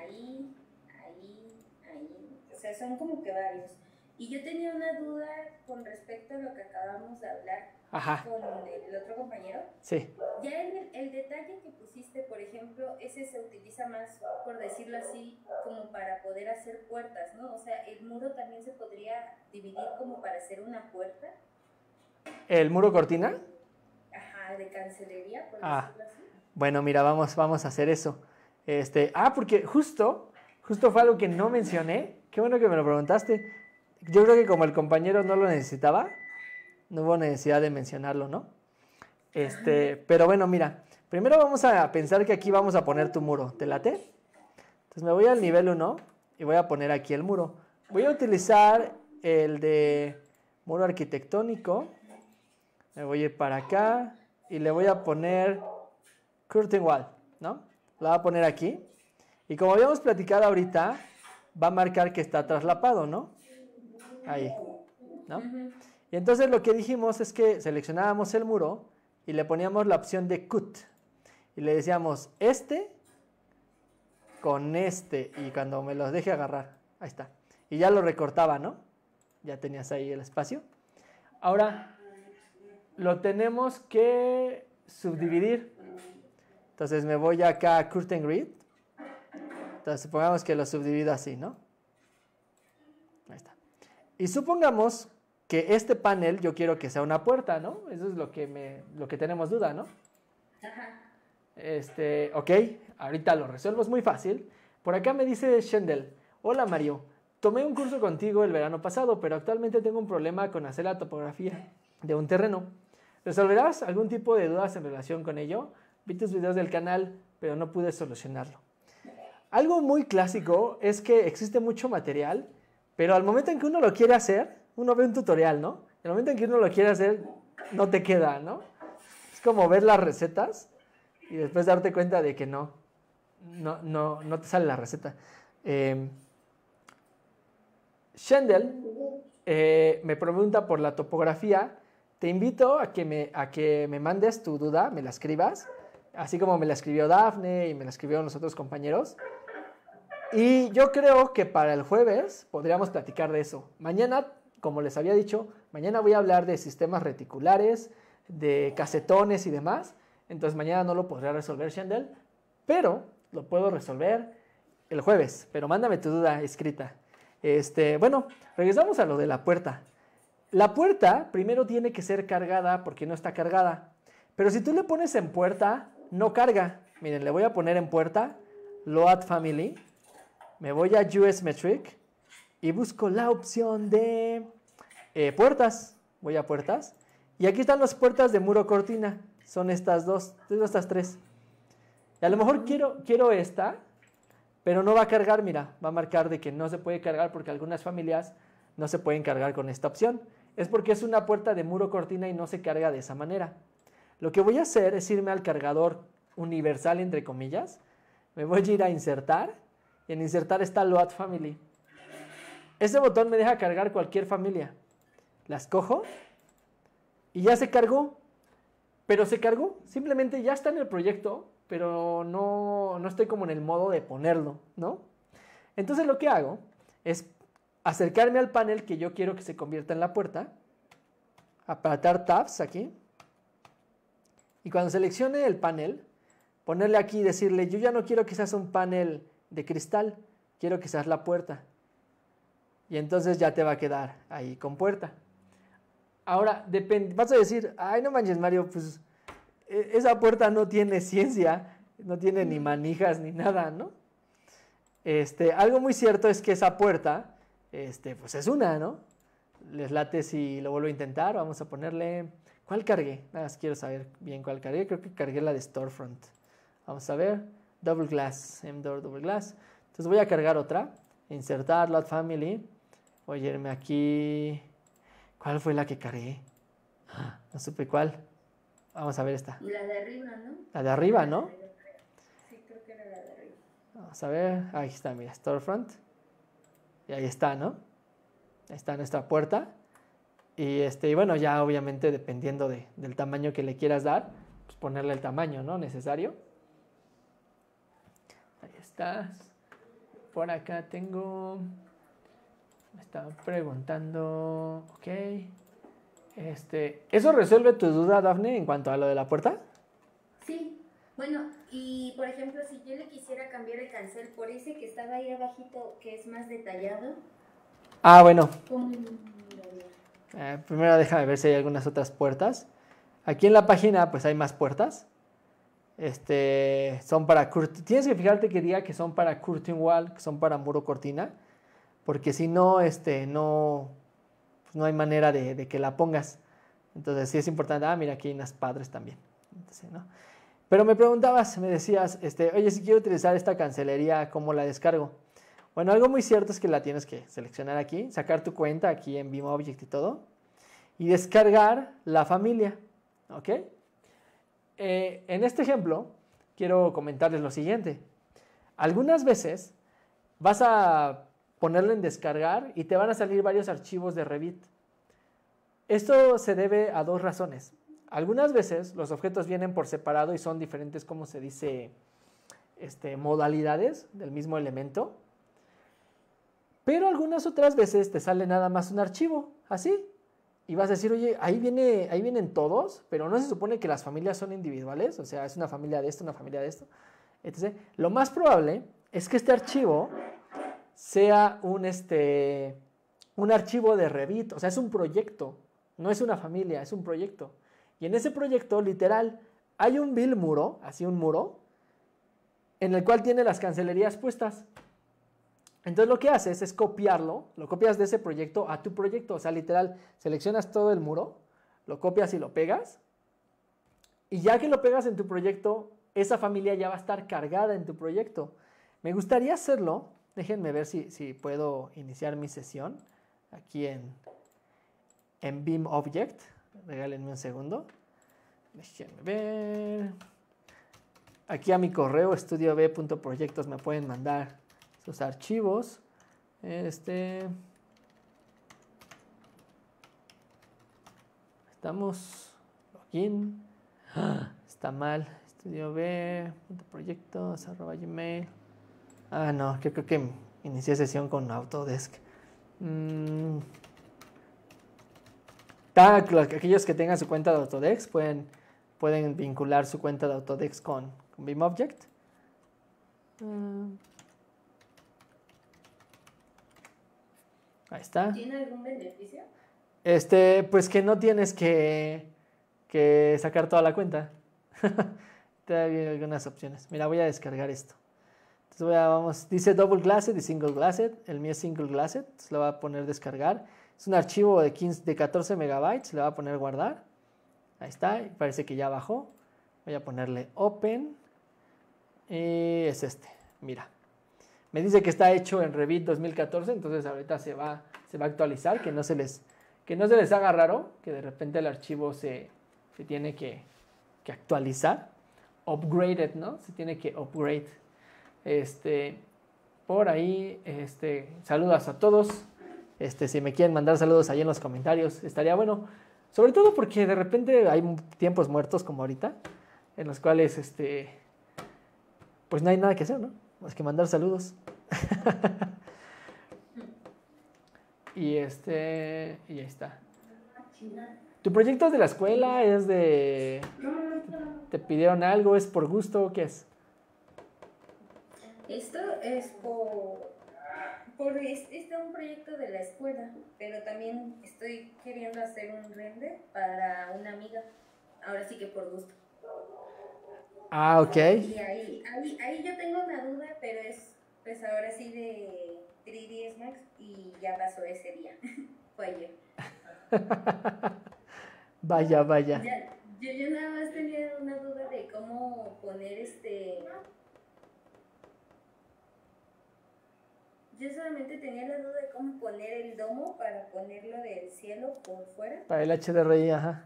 Ahí, ahí, ahí, o sea, son como que varios. Y yo tenía una duda con respecto a lo que acabamos de hablar con el otro compañero. Sí. Ya el, el detalle que pusiste, por ejemplo, ese se utiliza más, por decirlo así, como para poder hacer puertas, ¿no? O sea, el muro también se podría dividir como para hacer una puerta. ¿El muro cortina? Ajá, de cancelería, por ah. decirlo así. Bueno, mira, vamos, vamos a hacer eso. Este, ah, porque justo, justo fue algo que no mencioné Qué bueno que me lo preguntaste. Yo creo que como el compañero no lo necesitaba, no hubo necesidad de mencionarlo, ¿no? Este, pero bueno, mira, primero vamos a pensar que aquí vamos a poner tu muro. ¿Te late? Entonces me voy al nivel 1 y voy a poner aquí el muro. Voy a utilizar el de muro arquitectónico. Me voy a ir para acá y le voy a poner curtain wall, ¿no? La voy a poner aquí. Y como habíamos platicado ahorita, va a marcar que está traslapado, ¿no? Ahí, ¿no? Y entonces lo que dijimos es que seleccionábamos el muro y le poníamos la opción de cut. Y le decíamos este con este. Y cuando me los deje agarrar, ahí está. Y ya lo recortaba, ¿no? Ya tenías ahí el espacio. Ahora lo tenemos que subdividir. Entonces me voy acá a Curtain Grid supongamos que lo subdivido así, ¿no? Ahí está. Y supongamos que este panel yo quiero que sea una puerta, ¿no? Eso es lo que, lo que tenemos duda, ¿no? Ajá. Este, ok, ahorita lo resuelvo, es muy fácil. Por acá me dice Shendel, hola Mario, tomé un curso contigo el verano pasado, pero actualmente tengo un problema con hacer la topografía de un terreno. ¿Resolverás algún tipo de dudas en relación con ello? Vi tus videos del canal, pero no pude solucionarlo. Algo muy clásico es que existe mucho material, pero al momento en que uno lo quiere hacer, uno ve un tutorial, ¿no? El momento en que uno lo quiere hacer, no te queda, ¿no? Es como ver las recetas y después darte cuenta de que no, no, te sale la receta. Em, Shendel eh, me pregunta por la topografía. Te invito a que, me, a que me mandes tu duda, me la escribas, así como me la escribió Dafne y me la escribieron los otros compañeros. Y yo creo que para el jueves podríamos platicar de eso. Mañana, como les había dicho, mañana voy a hablar de sistemas reticulares, de casetones y demás. Entonces mañana no lo podré resolver, Shandel, pero lo puedo resolver el jueves. Pero mándame tu duda escrita. Este, bueno, regresamos a lo de la puerta. La puerta primero tiene que ser cargada porque no está cargada. Pero si tú le pones en puerta, no carga. Miren, le voy a poner en puerta load family me voy a US Metric y busco la opción de eh, puertas. Voy a puertas. Y aquí están las puertas de muro cortina. Son estas dos, estas tres. Y a lo mejor quiero, quiero esta, pero no va a cargar, mira, va a marcar de que no se puede cargar porque algunas familias no se pueden cargar con esta opción. Es porque es una puerta de muro cortina y no se carga de esa manera. Lo que voy a hacer es irme al cargador universal, entre comillas. Me voy a ir a insertar y en insertar esta Load Family. Ese botón me deja cargar cualquier familia. Las cojo y ya se cargó. Pero se cargó, simplemente ya está en el proyecto, pero no, no estoy como en el modo de ponerlo, ¿no? Entonces lo que hago es acercarme al panel que yo quiero que se convierta en la puerta, apretar tabs aquí, y cuando seleccione el panel, ponerle aquí y decirle, yo ya no quiero que seas un panel de cristal, quiero que seas la puerta. Y entonces ya te va a quedar ahí con puerta. Ahora, vas a decir, ay, no manches, Mario, pues e-, esa puerta no tiene ciencia, no tiene ni mm. manijas ni nada, ¿no? Este, algo muy cierto es que esa puerta, este, pues es una, ¿no? Les late si lo vuelvo a intentar, vamos a ponerle... ¿Cuál cargué? Nada más quiero saber bien cuál cargué, creo que cargué la de Storefront. Vamos a ver double glass, mDoor double glass. Entonces voy a cargar otra, insertar Lot family, voy a irme aquí. ¿Cuál fue la que cargué? Ah, no supe cuál. Vamos a ver esta. La de arriba, ¿no? La de arriba, ¿no? Sí, creo que era la de arriba. Vamos a ver, ahí está, mira, storefront. Y ahí está, ¿no? Ahí está nuestra puerta. Y este, y bueno, ya obviamente dependiendo del tamaño que le quieras dar, pues ponerle el tamaño, ¿no? Necesario estás? Por acá tengo... Me estaba preguntando... Ok. Este, ¿Eso resuelve tu duda, Dafne, en cuanto a lo de la puerta? Sí. Bueno, y por ejemplo, si yo le quisiera cambiar el cancel por ese que estaba ahí abajito, que es más detallado. Ah, bueno. Eh, primero déjame ver si hay algunas otras puertas. Aquí en la página pues hay más puertas. Este, son para tienes que fijarte que diga que son para curtain wall, que son para muro cortina, porque si no, este, no, pues, no hay manera de, que la pongas. Entonces sí es importante. Ah, mira, aquí hay unas padres también. Pero me preguntabas, me decías, este, oye, si quiero utilizar esta cancelería, ¿cómo la descargo? Bueno, algo muy cierto es que la tienes que seleccionar aquí, sacar tu cuenta aquí en VimObject y todo, y descargar la familia, ¿ok? Eh, en este ejemplo quiero comentarles lo siguiente. Algunas veces vas a ponerlo en descargar y te van a salir varios archivos de Revit. Esto se debe a dos razones. Algunas veces los objetos vienen por separado y son diferentes, como se dice, este, modalidades del mismo elemento. Pero algunas otras veces te sale nada más un archivo, así, y vas a decir, oye, ahí, viene, ahí vienen todos, pero no se supone que las familias son individuales, o sea, es una familia de esto, una familia de esto. Entonces, lo más probable es que este archivo sea un, este, un archivo de Revit, o sea, es un proyecto, no es una familia, es un proyecto. Y en ese proyecto, literal, hay un Bill muro, así un muro, en el cual tiene las cancelerías puestas. Entonces lo que haces es copiarlo, lo copias de ese proyecto a tu proyecto, o sea, literal, seleccionas todo el muro, lo copias y lo pegas, y ya que lo pegas en tu proyecto, esa familia ya va a estar cargada en tu proyecto. Me gustaría hacerlo, déjenme ver si, puedo iniciar mi sesión aquí en, en Object, regálenme un segundo, déjenme ver, aquí a mi correo estudiob.proyectos, me pueden mandar los archivos. Este. Estamos. Login. Está mal. Estudio B. Proyectos. Arroba Gmail. Ah, no. Creo, que inicié sesión con Autodesk. Mm. aquellos que tengan su cuenta de Autodesk pueden, pueden vincular su cuenta de Autodesk con, con Object ah. está. ¿Tiene algún beneficio? Este, pues que no tienes que, sacar toda la cuenta. Te da algunas opciones. Mira, voy a descargar esto. vamos, dice double Glasset y single Glasset. El mío es single Glasset. lo voy a poner descargar. Es un archivo de, 15, de 14 megabytes, le voy a poner guardar. Ahí está, parece que ya bajó. Voy a ponerle open. Y es este, mira. Me dice que está hecho en Revit 2014, entonces ahorita se va, se va a actualizar, que no, se les, que no se les haga raro, que de repente el archivo se, se tiene que, actualizar. Upgraded, ¿no? Se tiene que upgrade. Este, por ahí, este, saludos a todos. Este, si me quieren mandar saludos ahí en los comentarios, estaría bueno. Sobre todo porque de repente hay tiempos muertos como ahorita, en los cuales este, pues no hay nada que hacer, ¿no? más que mandar saludos. y este, y ahí está. ¿Tu proyecto es de la escuela? ¿Es de... ¿Te pidieron algo? ¿Es por gusto? ¿Qué es? Esto es por... por este, es un proyecto de la escuela, pero también estoy queriendo hacer un render para una amiga. Ahora sí que por gusto. Ah, ok. Y ahí, ahí, yo tengo una duda, pero es pues ahora sí de 3ds Max y ya pasó ese día. Fue yo. vaya, vaya. yo, yo nada más tenía una duda de cómo poner este... Yo solamente tenía la duda de cómo poner el domo para ponerlo del cielo por fuera. Para el HDRI, ajá.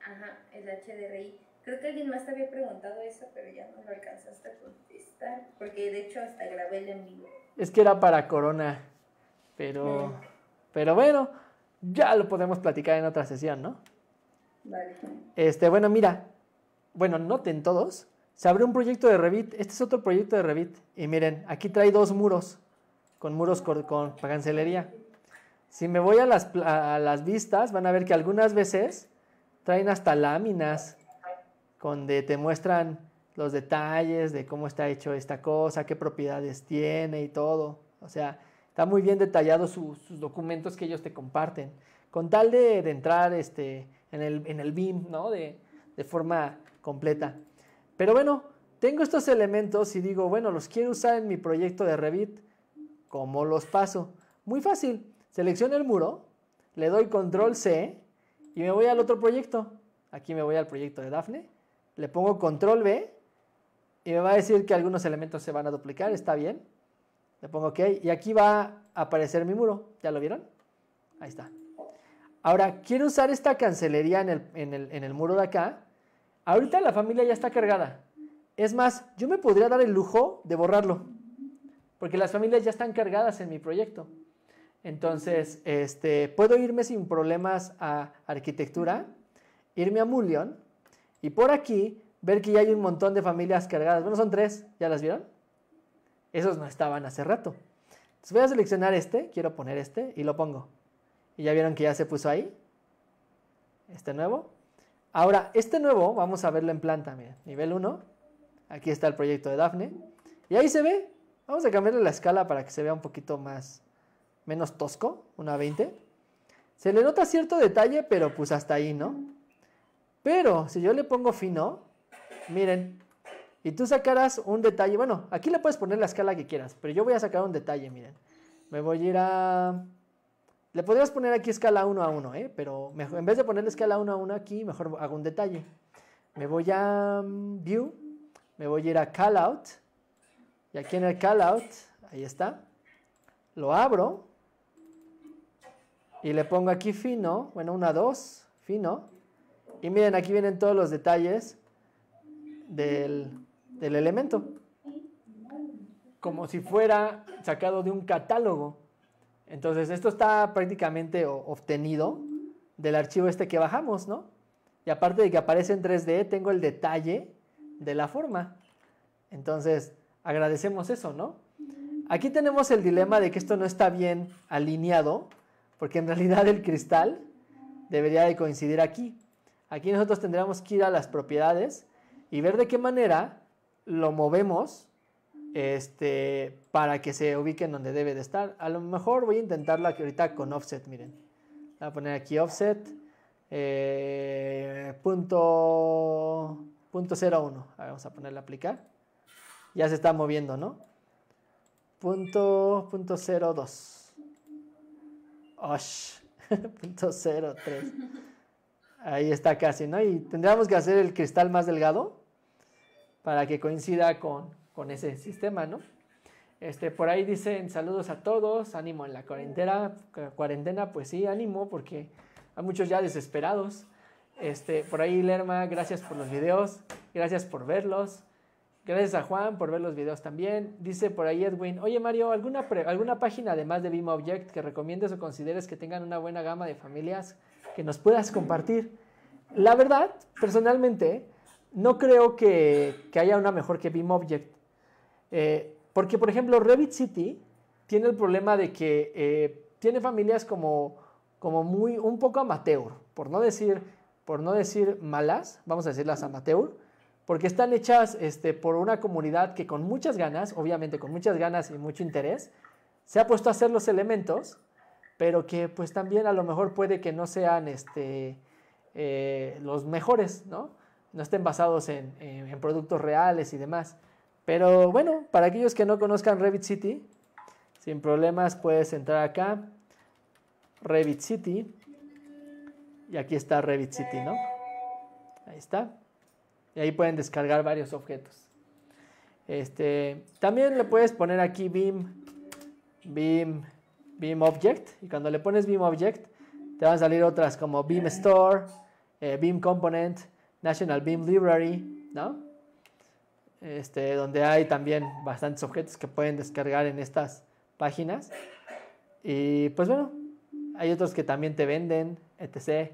Ajá, el HDRI. Creo que alguien más te había preguntado eso, pero ya no lo alcanzaste a contestar, porque de hecho hasta grabé el en vivo. Es que era para Corona, pero, mm. pero bueno, ya lo podemos platicar en otra sesión, ¿no? Vale. Este, bueno, mira, bueno, noten todos, se abrió un proyecto de Revit, este es otro proyecto de Revit, y miren, aquí trae dos muros, con muros con, cancelería. Si me voy a las, a las vistas, van a ver que algunas veces traen hasta láminas, donde te muestran los detalles de cómo está hecho esta cosa, qué propiedades tiene y todo. O sea, está muy bien detallado sus documentos que ellos te comparten. Con tal de, entrar este, en, el, en BIM, ¿no? De, de forma completa. Pero bueno, tengo estos elementos y digo, bueno, los quiero usar en mi proyecto de Revit. ¿Cómo los paso? Muy fácil. Selecciono el muro, le doy control C y me voy al otro proyecto. Aquí me voy al proyecto de Daphne le pongo control B y me va a decir que algunos elementos se van a duplicar, está bien. Le pongo OK y aquí va a aparecer mi muro, ¿ya lo vieron? Ahí está. Ahora, quiero usar esta cancelería en el, muro de acá. Ahorita la familia ya está cargada. Es más, yo me podría dar el lujo de borrarlo, porque las familias ya están cargadas en mi proyecto. Entonces, este, puedo irme sin problemas a arquitectura, irme a Mullion. Y por aquí, ver que ya hay un montón de familias cargadas. Bueno, son tres, ¿ya las vieron? Esos no estaban hace rato. Entonces voy a seleccionar este, quiero poner este y lo pongo. Y ya vieron que ya se puso ahí. Este nuevo. Ahora, este nuevo vamos a verlo en planta, miren, nivel 1. Aquí está el proyecto de Dafne. Y ahí se ve. Vamos a cambiarle la escala para que se vea un poquito más, menos tosco, una 20. Se le nota cierto detalle, pero pues hasta ahí, ¿no? Pero si yo le pongo fino, miren, y tú sacarás un detalle, bueno, aquí le puedes poner la escala que quieras, pero yo voy a sacar un detalle, miren. Me voy a ir a... Le podrías poner aquí escala 1 a 1, ¿eh? pero mejor, en vez de ponerle escala 1 a 1 aquí, mejor hago un detalle. Me voy a mm, View, me voy a ir a Callout, y aquí en el Callout, ahí está, lo abro, y le pongo aquí fino, bueno, a 2, fino, y miren, aquí vienen todos los detalles del, elemento. Como si fuera sacado de un catálogo. Entonces, esto está prácticamente obtenido del archivo este que bajamos, ¿no? Y aparte de que aparece en 3D, tengo el detalle de la forma. Entonces, agradecemos eso, ¿no? Aquí tenemos el dilema de que esto no está bien alineado, porque en realidad el cristal debería de coincidir aquí. Aquí nosotros tendríamos que ir a las propiedades y ver de qué manera lo movemos este, para que se ubique en donde debe de estar. A lo mejor voy a intentarlo ahorita con offset, miren. Voy a poner aquí offset eh, punto, punto 01. vamos a ponerle aplicar. Ya se está moviendo, ¿no? Punto, punto 02. 03. Ahí está casi, ¿no? Y tendríamos que hacer el cristal más delgado para que coincida con, ese sistema, ¿no? Este, por ahí dicen saludos a todos, ánimo en la cuarentena, cuarentena, pues sí, ánimo porque hay muchos ya desesperados. Este, por ahí Lerma, gracias por los videos, gracias por verlos. Gracias a Juan por ver los videos también. Dice por ahí Edwin, oye Mario, ¿alguna, alguna página además de Beam Object que recomiendes o consideres que tengan una buena gama de familias que nos puedas compartir. La verdad, personalmente, no creo que, haya una mejor que BeamObject. Object. Eh, porque, por ejemplo, Revit City tiene el problema de que eh, tiene familias como, como muy, un poco amateur, por no decir, por no decir malas, vamos a decirlas amateur, porque están hechas este, por una comunidad que con muchas ganas, obviamente con muchas ganas y mucho interés, se ha puesto a hacer los elementos pero que pues también a lo mejor puede que no sean este, eh, los mejores, ¿no? No estén basados en, productos reales y demás. Pero bueno, para aquellos que no conozcan Revit City, sin problemas puedes entrar acá, Revit City, y aquí está Revit City, ¿no? Ahí está. Y ahí pueden descargar varios objetos. Este, también le puedes poner aquí BIM, BIM, Beam Object. Y cuando le pones Beam Object, te van a salir otras como Beam Store, eh, Beam Component, National Beam Library, ¿no? Este, donde hay también bastantes objetos que pueden descargar en estas páginas. Y pues bueno, hay otros que también te venden, etc.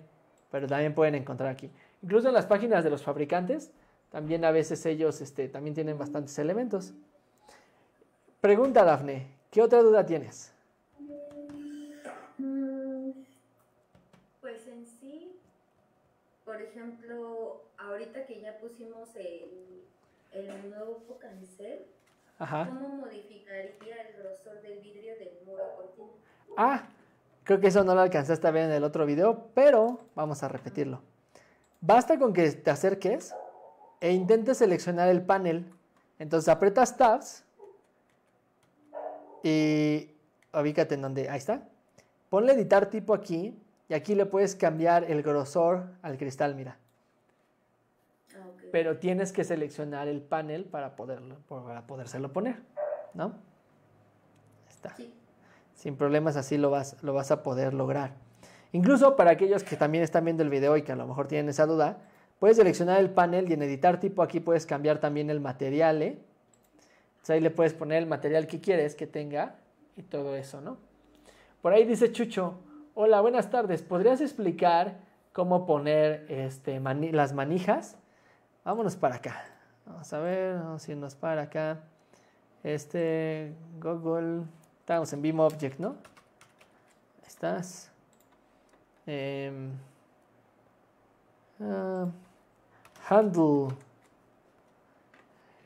Pero también pueden encontrar aquí. Incluso en las páginas de los fabricantes, también a veces ellos este, también tienen bastantes elementos. Pregunta, Dafne, ¿qué otra duda tienes? por ejemplo, ahorita que ya pusimos el, nuevo cancel, ¿cómo modificaría el grosor del vidrio del muro Ah, creo que eso no lo alcanzaste a ver en el otro video, pero vamos a repetirlo. Basta con que te acerques e intentes seleccionar el panel. Entonces apretas Tabs y ubícate en donde... Ahí está. Ponle editar tipo aquí y aquí le puedes cambiar el grosor al cristal, mira. Ah, Pero tienes que seleccionar el panel para, poderlo, para poner, ¿no? Está. Sin problemas así lo vas, lo vas a poder lograr. Incluso para aquellos que también están viendo el video y que a lo mejor tienen esa duda, puedes seleccionar el panel y en editar tipo aquí puedes cambiar también el material, ¿eh? Entonces ahí le puedes poner el material que quieres que tenga y todo eso, ¿no? Por ahí dice Chucho, Hola, buenas tardes. ¿Podrías explicar cómo poner este, las manijas? Vámonos para acá. Vamos a ver, vamos a para acá. Este, Google, estamos en Beam Object, ¿no? Estás. Em, ah, handle.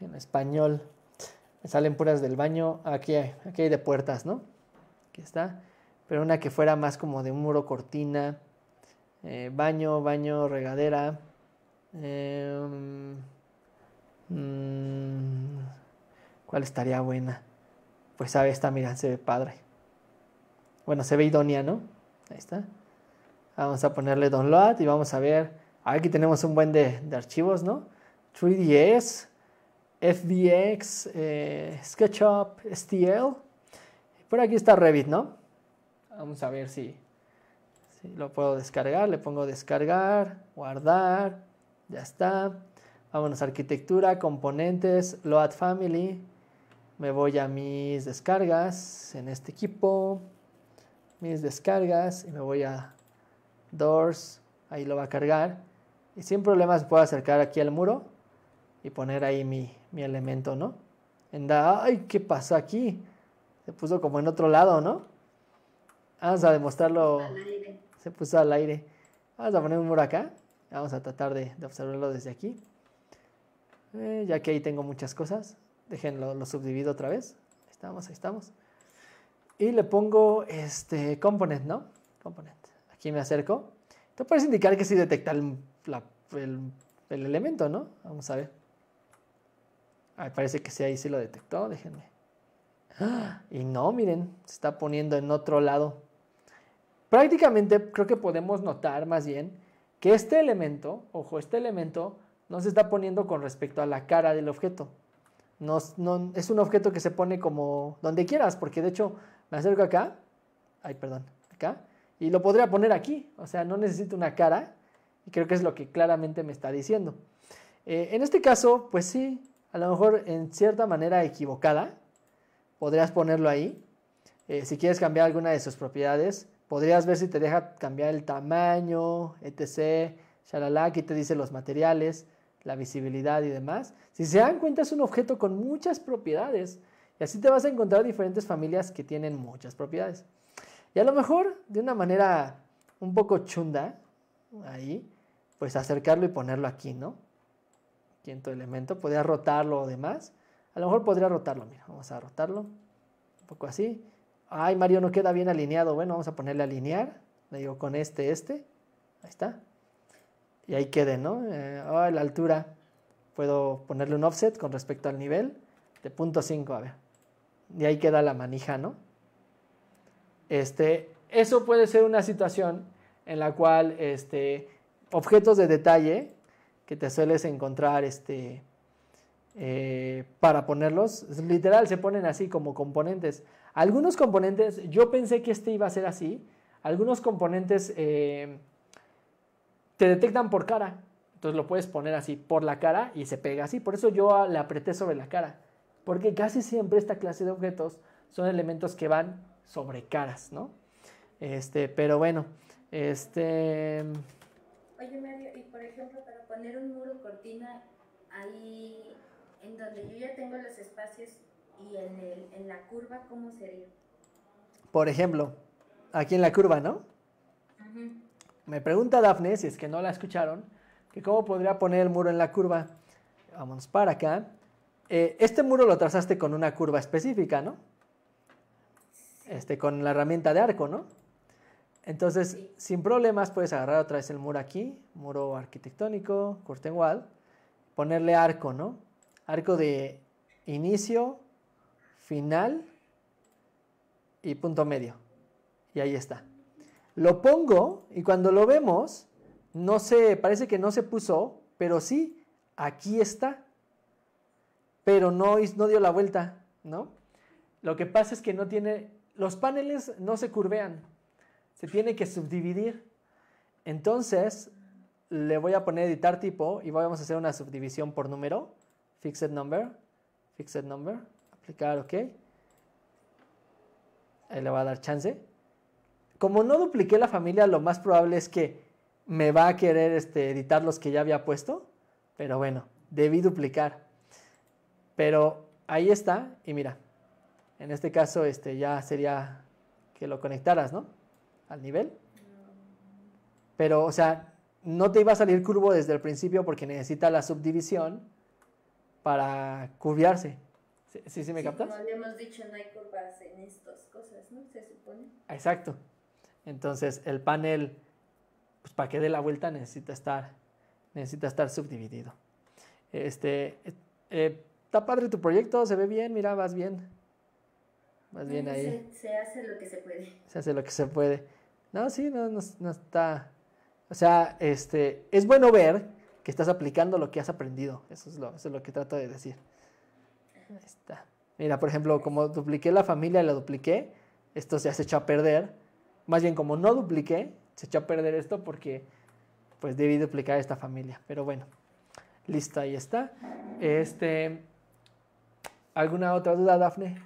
En español. Me salen puras del baño. Aquí hay, aquí hay de puertas, ¿no? Aquí está pero una que fuera más como de muro, cortina, eh, baño, baño, regadera. Em, mm, ¿Cuál estaría buena? Pues sabe ah, esta, mira, se ve padre. Bueno, se ve idónea, ¿no? Ahí está. Vamos a ponerle download y vamos a ver. Aquí tenemos un buen de, de archivos, ¿no? 3DS, FBX, eh, SketchUp, STL. Por aquí está Revit, ¿no? Vamos a ver si, si lo puedo descargar. Le pongo descargar, guardar. Ya está. Vámonos a arquitectura, componentes, load family. Me voy a mis descargas en este equipo. Mis descargas y me voy a doors. Ahí lo va a cargar. Y sin problemas puedo acercar aquí al muro y poner ahí mi, mi elemento, ¿no? En da, ay, ¿qué pasó aquí? Se puso como en otro lado, ¿no? Vamos a demostrarlo. Se puso al aire. Vamos a poner un muro acá. Vamos a tratar de, observarlo desde aquí. Eh, ya que ahí tengo muchas cosas. Déjenlo, lo subdivido otra vez. Ahí estamos, ahí estamos. Y le pongo este component, ¿no? Component. Aquí me acerco. Esto parece indicar que sí detecta el, elemento, ¿no? Vamos a ver. Ah, parece que sí, ahí sí lo detectó, déjenme. ¡Ah! Y no, miren, se está poniendo en otro lado. Prácticamente creo que podemos notar más bien que este elemento, ojo, este elemento no se está poniendo con respecto a la cara del objeto. No, es un objeto que se pone como donde quieras, porque de hecho me acerco acá, ay, perdón, acá, y lo podría poner aquí, o sea, no necesito una cara, y creo que es lo que claramente me está diciendo. Eh, en este caso, pues sí, a lo mejor en cierta manera equivocada, podrías ponerlo ahí. Eh, si quieres cambiar alguna de sus propiedades, Podrías ver si te deja cambiar el tamaño, etc. Shalala, aquí te dice los materiales, la visibilidad y demás. Si se dan cuenta, es un objeto con muchas propiedades. Y así te vas a encontrar diferentes familias que tienen muchas propiedades. Y a lo mejor, de una manera un poco chunda, ahí, pues acercarlo y ponerlo aquí, ¿no? Quinto elemento, podría rotarlo o demás. A lo mejor podría rotarlo, mira, vamos a rotarlo, un poco así. Ay, Mario, no queda bien alineado. Bueno, vamos a ponerle alinear. Le digo con este, este. Ahí está. Y ahí quede, ¿no? Eh, la altura. Puedo ponerle un offset con respecto al nivel de 0.5, a ver. Y ahí queda la manija, ¿no? Este, eso puede ser una situación en la cual este, objetos de detalle que te sueles encontrar este, eh, para ponerlos, literal se ponen así como componentes. Algunos componentes, yo pensé que este iba a ser así, algunos componentes eh, te detectan por cara, entonces lo puedes poner así por la cara y se pega así, por eso yo ah, le apreté sobre la cara, porque casi siempre esta clase de objetos son elementos que van sobre caras, ¿no? Este, pero bueno, este... Oye Mario, y por ejemplo, para poner un muro cortina ahí en donde yo ya tengo los espacios ¿Y en, la curva cómo sería? Por ejemplo, aquí en la curva, ¿no? Me pregunta Dafne, si es que no la escucharon, que cómo podría poner el muro en la curva. Vamos para acá. Eh, este muro lo trazaste con una curva específica, ¿no? Este, con la herramienta de arco, ¿no? Entonces, sin problemas, puedes agarrar otra vez el muro aquí, muro arquitectónico, curtain wall, ponerle arco, ¿no? Arco de inicio, final y punto medio. Y ahí está. Lo pongo y cuando lo vemos, no se, parece que no se puso, pero sí, aquí está. Pero no, no dio la vuelta, ¿no? Lo que pasa es que no tiene, los paneles no se curvean, se tiene que subdividir. Entonces, le voy a poner editar tipo y vamos a hacer una subdivisión por número, fixed number, fixed number, OK. Ahí le va a dar chance. Como no dupliqué la familia, lo más probable es que me va a querer este, editar los que ya había puesto. Pero bueno, debí duplicar. Pero ahí está. Y mira, en este caso este, ya sería que lo conectaras, ¿no? Al nivel. Pero, o sea, no te iba a salir curvo desde el principio porque necesita la subdivisión para curviarse. ¿Sí, sí, me dicho, no hay curvas en estas cosas, ¿no? Se supone. Exacto. Entonces, el panel, pues para que dé la vuelta necesita estar, necesita estar subdividido. Este, eh, eh, está padre tu proyecto, se ve bien, mira, vas bien. Vas bien ahí. Se, hace lo que se puede. Se hace lo que se puede. No, sí, no, no, no está... O sea, este, es bueno ver que estás aplicando lo que has aprendido. Eso es eso es lo que trato de decir. Ahí está. Mira, por ejemplo, como dupliqué la familia y la dupliqué, esto ya se echó a perder. Más bien, como no dupliqué, se echó a perder esto porque pues debí duplicar esta familia. Pero bueno, listo, ahí está. Este, ¿Alguna otra duda, Dafne?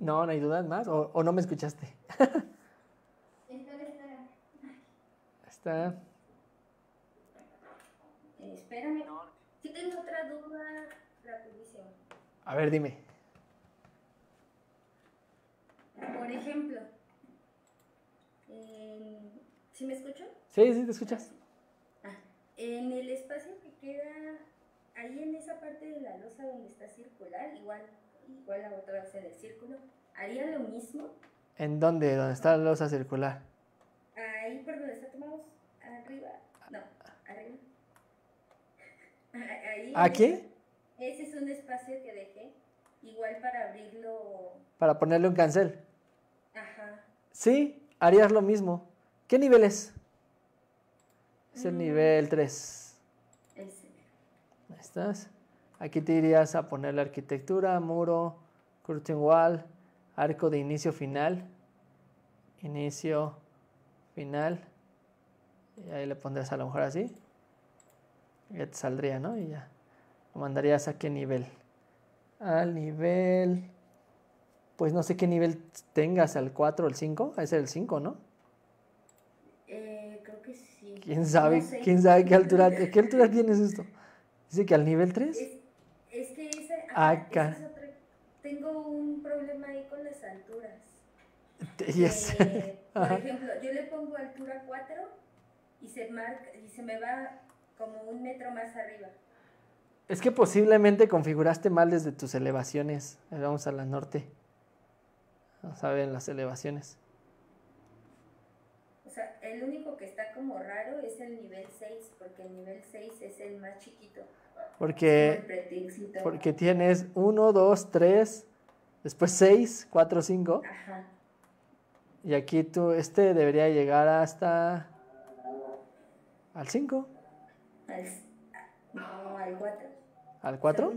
No, no hay dudas más. ¿O, no me escuchaste? está, Está espérame. si tengo otra duda rapidísimo. A ver, dime. Por ejemplo, eh, ¿sí me escucho? Sí, sí, te escuchas. Ah, en el espacio que queda ahí en esa parte de la losa donde está circular, igual, igual la otra vez en el círculo, ¿haría lo mismo? ¿En dónde? ¿Dónde está la losa circular? Ahí perdón, está tomados arriba. No, arriba. ¿Aquí? Ese es un espacio que dejé, igual para abrirlo. Para ponerle un cancel. Ajá. Sí, harías lo mismo. ¿Qué nivel es? Es el mm. nivel 3. Ahí estás. Aquí te irías a poner la arquitectura, muro, curtain wall, arco de inicio final. Inicio, final. Y ahí le pondrás a lo mejor así ya te saldría, ¿no? Y ya mandarías a qué nivel. Al nivel, pues no sé qué nivel tengas, al 4 o al 5, ese es el 5, ¿no? Eh, creo que sí. ¿Quién sabe, ¿quién sabe qué altura, qué altura tienes esto? Dice que al nivel 3. Es, que ese, Acá. Ah, tengo un problema ahí con las alturas. Yes. Eh, por ejemplo, yo le pongo altura 4 y se, marca, y se me va como un metro más arriba. Es que posiblemente configuraste mal desde tus elevaciones. Vamos a la norte. no saben las elevaciones. O sea, el único que está como raro es el nivel 6, porque el nivel 6 es el más chiquito. Porque, porque tienes 1, 2, 3, después 6, 4, 5. Ajá. Y aquí tú, este debería llegar hasta al 5 al, no, al 4. ¿Al 4?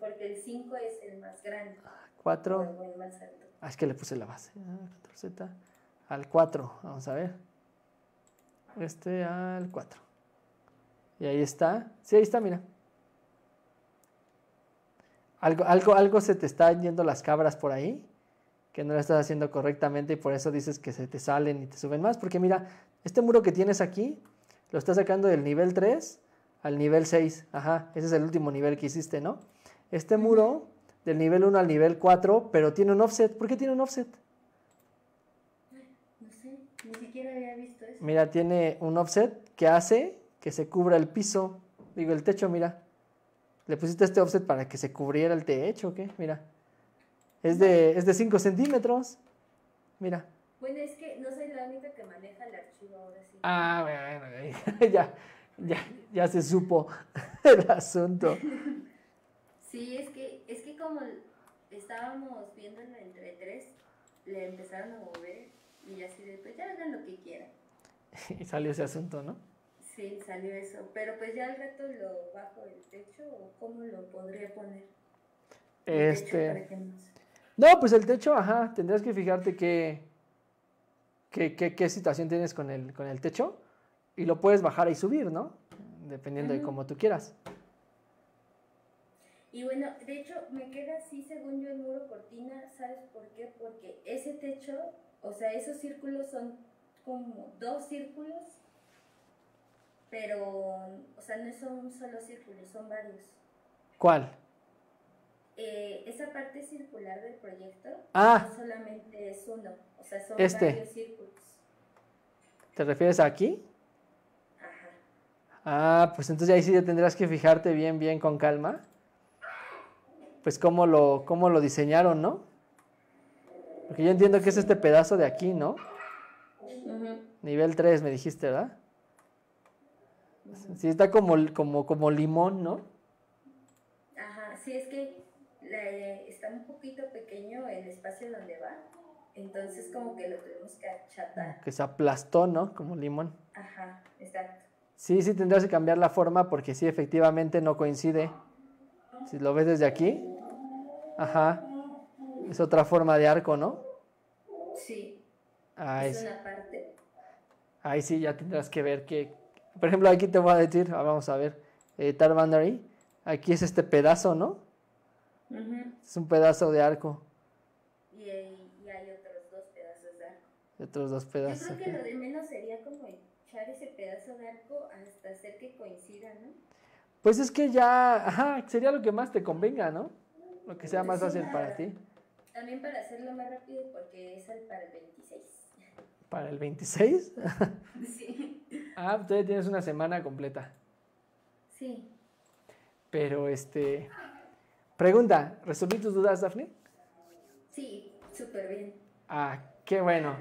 porque el 5 es el más grande. 4. Ah, es que le puse la base. Ah, al 4, vamos a ver. Este al 4. Y ahí está. Sí, ahí está, mira. Algo, algo, algo se te está yendo las cabras por ahí, que no lo estás haciendo correctamente y por eso dices que se te salen y te suben más. Porque mira, este muro que tienes aquí, lo está sacando del nivel 3 al nivel 6. Ajá, ese es el último nivel que hiciste, ¿no? Este muro del nivel 1 al nivel 4, pero tiene un offset. ¿Por qué tiene un offset? No sé, ni siquiera había visto eso. Mira, tiene un offset que hace que se cubra el piso, digo el techo, mira. Le pusiste este offset para que se cubriera el techo, ¿o ¿qué? Mira. Es de, es de 5 centímetros. Mira. Bueno, es que Ah, bueno, ya, ya, ya se supo el asunto. Sí, es que, es que como estábamos viéndolo entre tres, le empezaron a mover y así de, pues ya hagan lo que quieran. Y salió ese asunto, ¿no? Sí, salió eso. Pero pues ya al rato lo bajo del techo o cómo lo podría poner. este. no, pues el techo, ajá, tendrías que fijarte que qué, situación tienes con el, con el techo y lo puedes bajar y subir, ¿no? Dependiendo de cómo tú quieras. Y bueno, de hecho, me queda así, según yo, el muro cortina, ¿sabes por qué? Porque ese techo, o sea, esos círculos son como dos círculos, pero, o sea, no son solo círculo, son varios. ¿Cuál? Eh, esa parte circular del proyecto ah. solamente es uno, o sea, son este. varios círculos. ¿Te refieres a aquí? Ajá. Ah, pues entonces ahí sí te tendrás que fijarte bien, bien con calma. Pues cómo lo, cómo lo diseñaron, ¿no? Porque yo entiendo que es este pedazo de aquí, ¿no? Nivel 3 me dijiste, ¿verdad? Sí, está como, como, como limón, ¿no? Ajá, sí, es que está un poquito pequeño el espacio donde va, entonces como que lo tenemos que achatar. Que se aplastó, ¿no? Como limón. Ajá, exacto. Sí, sí tendrás que cambiar la forma porque sí, efectivamente no coincide. Si lo ves desde aquí, ajá, es otra forma de arco, ¿no? Sí. Ahí es una parte. Ahí sí, ya tendrás que ver que, por ejemplo, aquí te voy a decir, ah, vamos a ver, eh, aquí es este pedazo, ¿no? Es un pedazo de arco. Y, hay otros dos pedazos de arco. Otros dos pedazos. Yo creo que lo de menos sería como echar ese pedazo de arco hasta hacer que coincida, ¿no? Pues es que ya, ajá, sería lo que más te convenga, ¿no? Lo que sea más fácil para ti. También para hacerlo más rápido porque es para el 26. ¿Para el 26? sí. Ah, todavía tienes una semana completa. Sí. Pero este... Pregunta, ¿resolví tus dudas, Daphne? Sí, súper bien. Ah, qué bueno.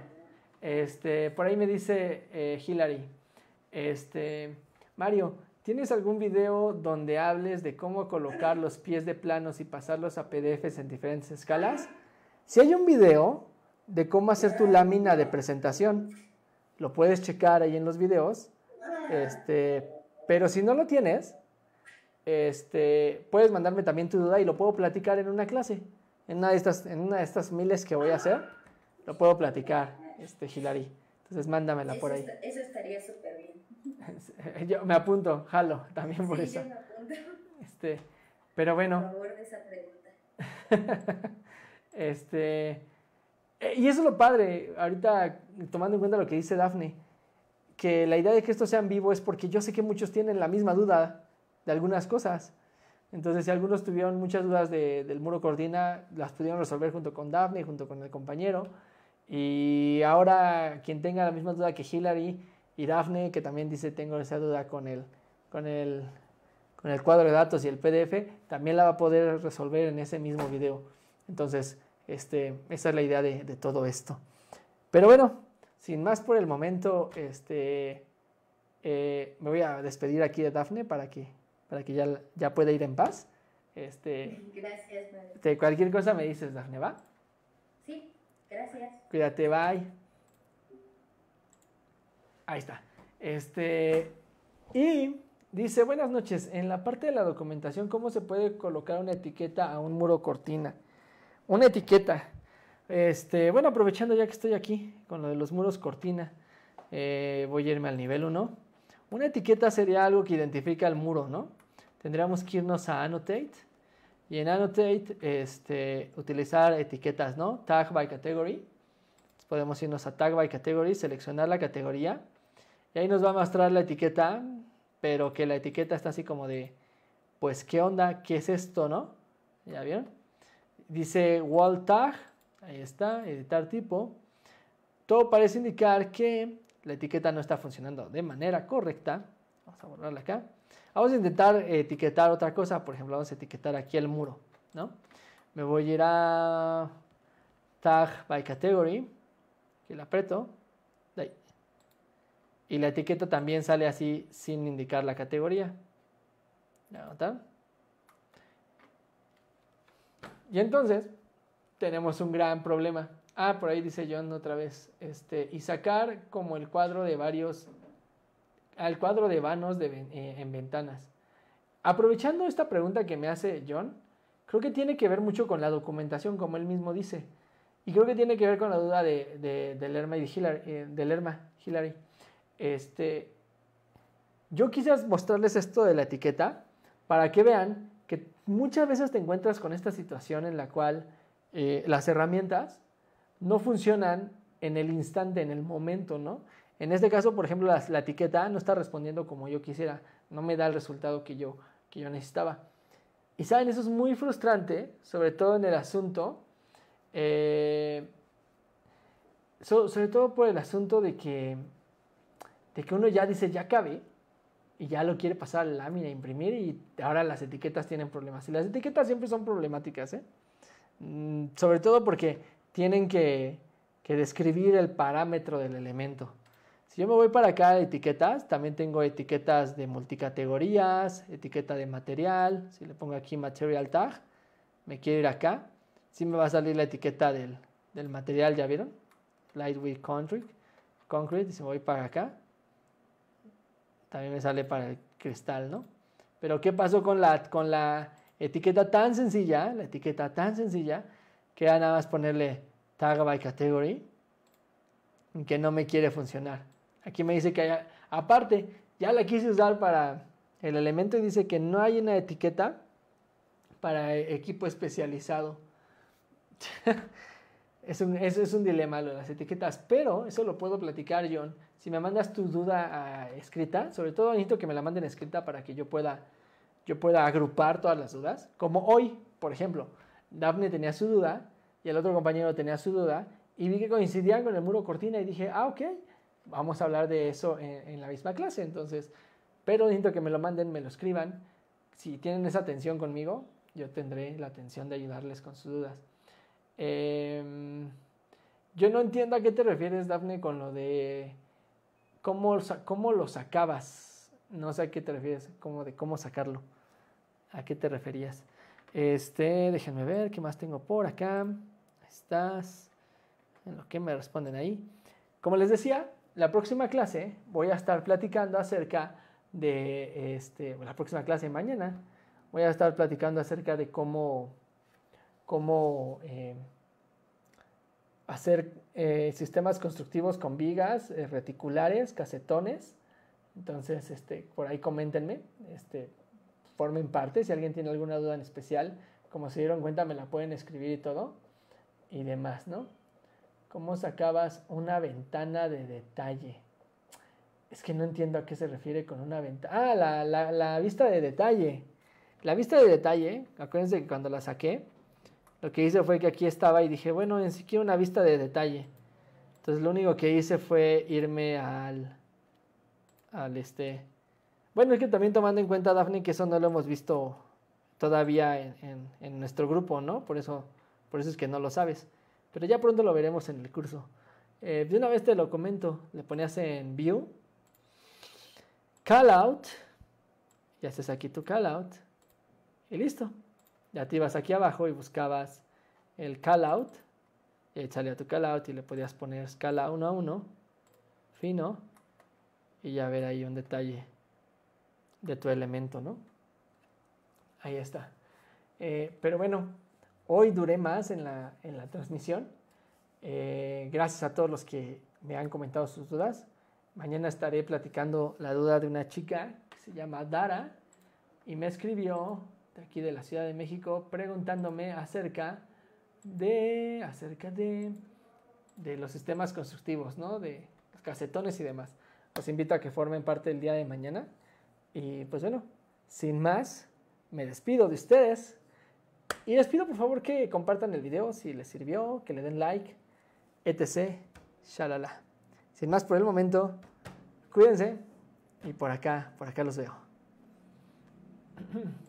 Este, por ahí me dice eh, Hillary, Hilary. Este, Mario, ¿tienes algún video donde hables de cómo colocar los pies de planos y pasarlos a PDFs en diferentes escalas? Si hay un video de cómo hacer tu lámina de presentación, lo puedes checar ahí en los videos. Este, pero si no lo tienes, este, puedes mandarme también tu duda y lo puedo platicar en una clase. En una de estas, en una de estas miles que voy a hacer, lo puedo platicar, este, Hilary. Entonces mándamela por ahí. eso estaría súper bien. yo me apunto, jalo, también por eso. Yo me apunto. Este, pero bueno. Por favor, esa pregunta. este, eh, y eso es lo padre, ahorita tomando en cuenta lo que dice Dafne, que la idea de que esto sea en vivo es porque yo sé que muchos tienen la misma duda de algunas cosas. Entonces, si algunos tuvieron muchas dudas del muro Cordina, las pudieron resolver junto con Dafne junto con el compañero. Y ahora, quien tenga la misma duda que Hillary y Daphne, que también dice tengo esa duda con el, con el, con el cuadro de datos y el PDF, también la va a poder resolver en ese mismo video. Entonces, este, esa es la idea de, todo esto. Pero bueno, sin más por el momento, este, eh, me voy a despedir aquí de Daphne para que para que ya, ya pueda ir en paz. Este, gracias, madre. cualquier cosa me dices, Dafne, ¿va? Sí, gracias. Cuídate, bye. Ahí está. Este, y dice, buenas noches, en la parte de la documentación, ¿cómo se puede colocar una etiqueta a un muro cortina? Una etiqueta. Este, bueno, aprovechando ya que estoy aquí con lo de los muros cortina, eh, voy a irme al nivel 1. Una etiqueta sería algo que identifica al muro, ¿no? tendríamos que irnos a Annotate y en Annotate este, utilizar etiquetas, ¿no? Tag by category. podemos irnos a Tag by category, seleccionar la categoría y ahí nos va a mostrar la etiqueta, pero que la etiqueta está así como de, pues, ¿qué onda? ¿Qué es esto, no? ¿Ya vieron? Dice wall tag, ahí está, editar tipo. Todo parece indicar que la etiqueta no está funcionando de manera correcta. Vamos a borrarla acá. Vamos a intentar etiquetar otra cosa, por ejemplo, vamos a etiquetar aquí el muro, ¿no? Me voy a ir a tag by category, que la aprieto, Y la etiqueta también sale así sin indicar la categoría. ¿La y entonces tenemos un gran problema. Ah, por ahí dice John otra vez. Este, y sacar como el cuadro de varios al cuadro de vanos de, eh, en ventanas. Aprovechando esta pregunta que me hace John, creo que tiene que ver mucho con la documentación, como él mismo dice. Y creo que tiene que ver con la duda de, de, Lerma y de Hillary, eh, Lerma, Hillary. Este, yo quisiera mostrarles esto de la etiqueta para que vean que muchas veces te encuentras con esta situación en la cual eh, las herramientas no funcionan en el instante, en el momento, ¿no? En este caso, por ejemplo, la, etiqueta no está respondiendo como yo quisiera, no me da el resultado que yo, que yo necesitaba. Y saben, eso es muy frustrante, sobre todo en el asunto, eh, sobre todo por el asunto de que, de que uno ya dice, ya cabe y ya lo quiere pasar a la lámina, imprimir y ahora las etiquetas tienen problemas. Y las etiquetas siempre son problemáticas, ¿eh? mm, sobre todo porque tienen que, que describir el parámetro del elemento. Si yo me voy para acá a etiquetas, también tengo etiquetas de multicategorías, etiqueta de material. Si le pongo aquí Material Tag, me quiere ir acá. Si me va a salir la etiqueta del, material, ¿ya vieron? Lightweight Concrete. y si me voy para acá, también me sale para el cristal, ¿no? Pero ¿qué pasó con la, con la etiqueta tan sencilla? La etiqueta tan sencilla que era nada más ponerle tag by category que no me quiere funcionar. Aquí me dice que haya, aparte, ya la quise usar para el elemento y dice que no hay una etiqueta para e, equipo especializado. es, un, es, un, dilema lo de las etiquetas, pero eso lo puedo platicar, John. Si me mandas tu duda ah, escrita, sobre todo necesito que me la manden escrita para que yo pueda, yo pueda agrupar todas las dudas. Como hoy, por ejemplo, Daphne tenía su duda y el otro compañero tenía su duda y vi que coincidían con el muro cortina y dije, ah, ok, Vamos a hablar de eso en, la misma clase, entonces, pero necesito que me lo manden, me lo escriban. Si tienen esa atención conmigo, yo tendré la atención de ayudarles con sus dudas. Em, yo no entiendo a qué te refieres, Dafne, con lo de cómo, cómo lo sacabas. No sé a qué te refieres, como de cómo sacarlo. ¿A qué te referías? Este, déjenme ver qué más tengo por acá. Estás en lo que me responden ahí. Como les decía, la próxima clase voy a estar platicando acerca de, este, la próxima clase mañana, voy a estar platicando acerca de cómo, cómo eh, hacer eh, sistemas constructivos con vigas, eh, reticulares, casetones. Entonces, este, por ahí coméntenme, este, formen parte. Si alguien tiene alguna duda en especial, como se dieron cuenta, me la pueden escribir y todo. Y demás, ¿no? cómo sacabas una ventana de detalle. Es que no entiendo a qué se refiere con una ventana. Ah, la, vista de detalle. La vista de detalle, acuérdense que cuando la saqué, lo que hice fue que aquí estaba y dije, bueno, en siquiera una vista de detalle. Entonces lo único que hice fue irme al, al este... Bueno, es que también tomando en cuenta, Daphne, que eso no lo hemos visto todavía en, en nuestro grupo, ¿no? Por eso, por eso es que no lo sabes. Pero ya pronto lo veremos en el curso. Eh, de una vez te lo comento, le ponías en view, callout, y haces aquí tu callout, y listo. Ya te ibas aquí abajo y buscabas el callout, y ahí salía tu callout y le podías poner escala 1 a 1, fino, y ya ver ahí un detalle de tu elemento, ¿no? Ahí está. Eh, pero bueno, Hoy duré más en la, transmisión. Eh, gracias a todos los que me han comentado sus dudas. Mañana estaré platicando la duda de una chica que se llama Dara y me escribió de aquí de la Ciudad de México preguntándome acerca de, acerca de, los sistemas constructivos, ¿no? De los casetones y demás. Los invito a que formen parte del día de mañana. Y pues bueno, sin más, me despido de ustedes. Y les pido por favor que compartan el video si les sirvió, que le den like, etc. Shalala. Sin más por el momento, cuídense y por acá, por acá los veo.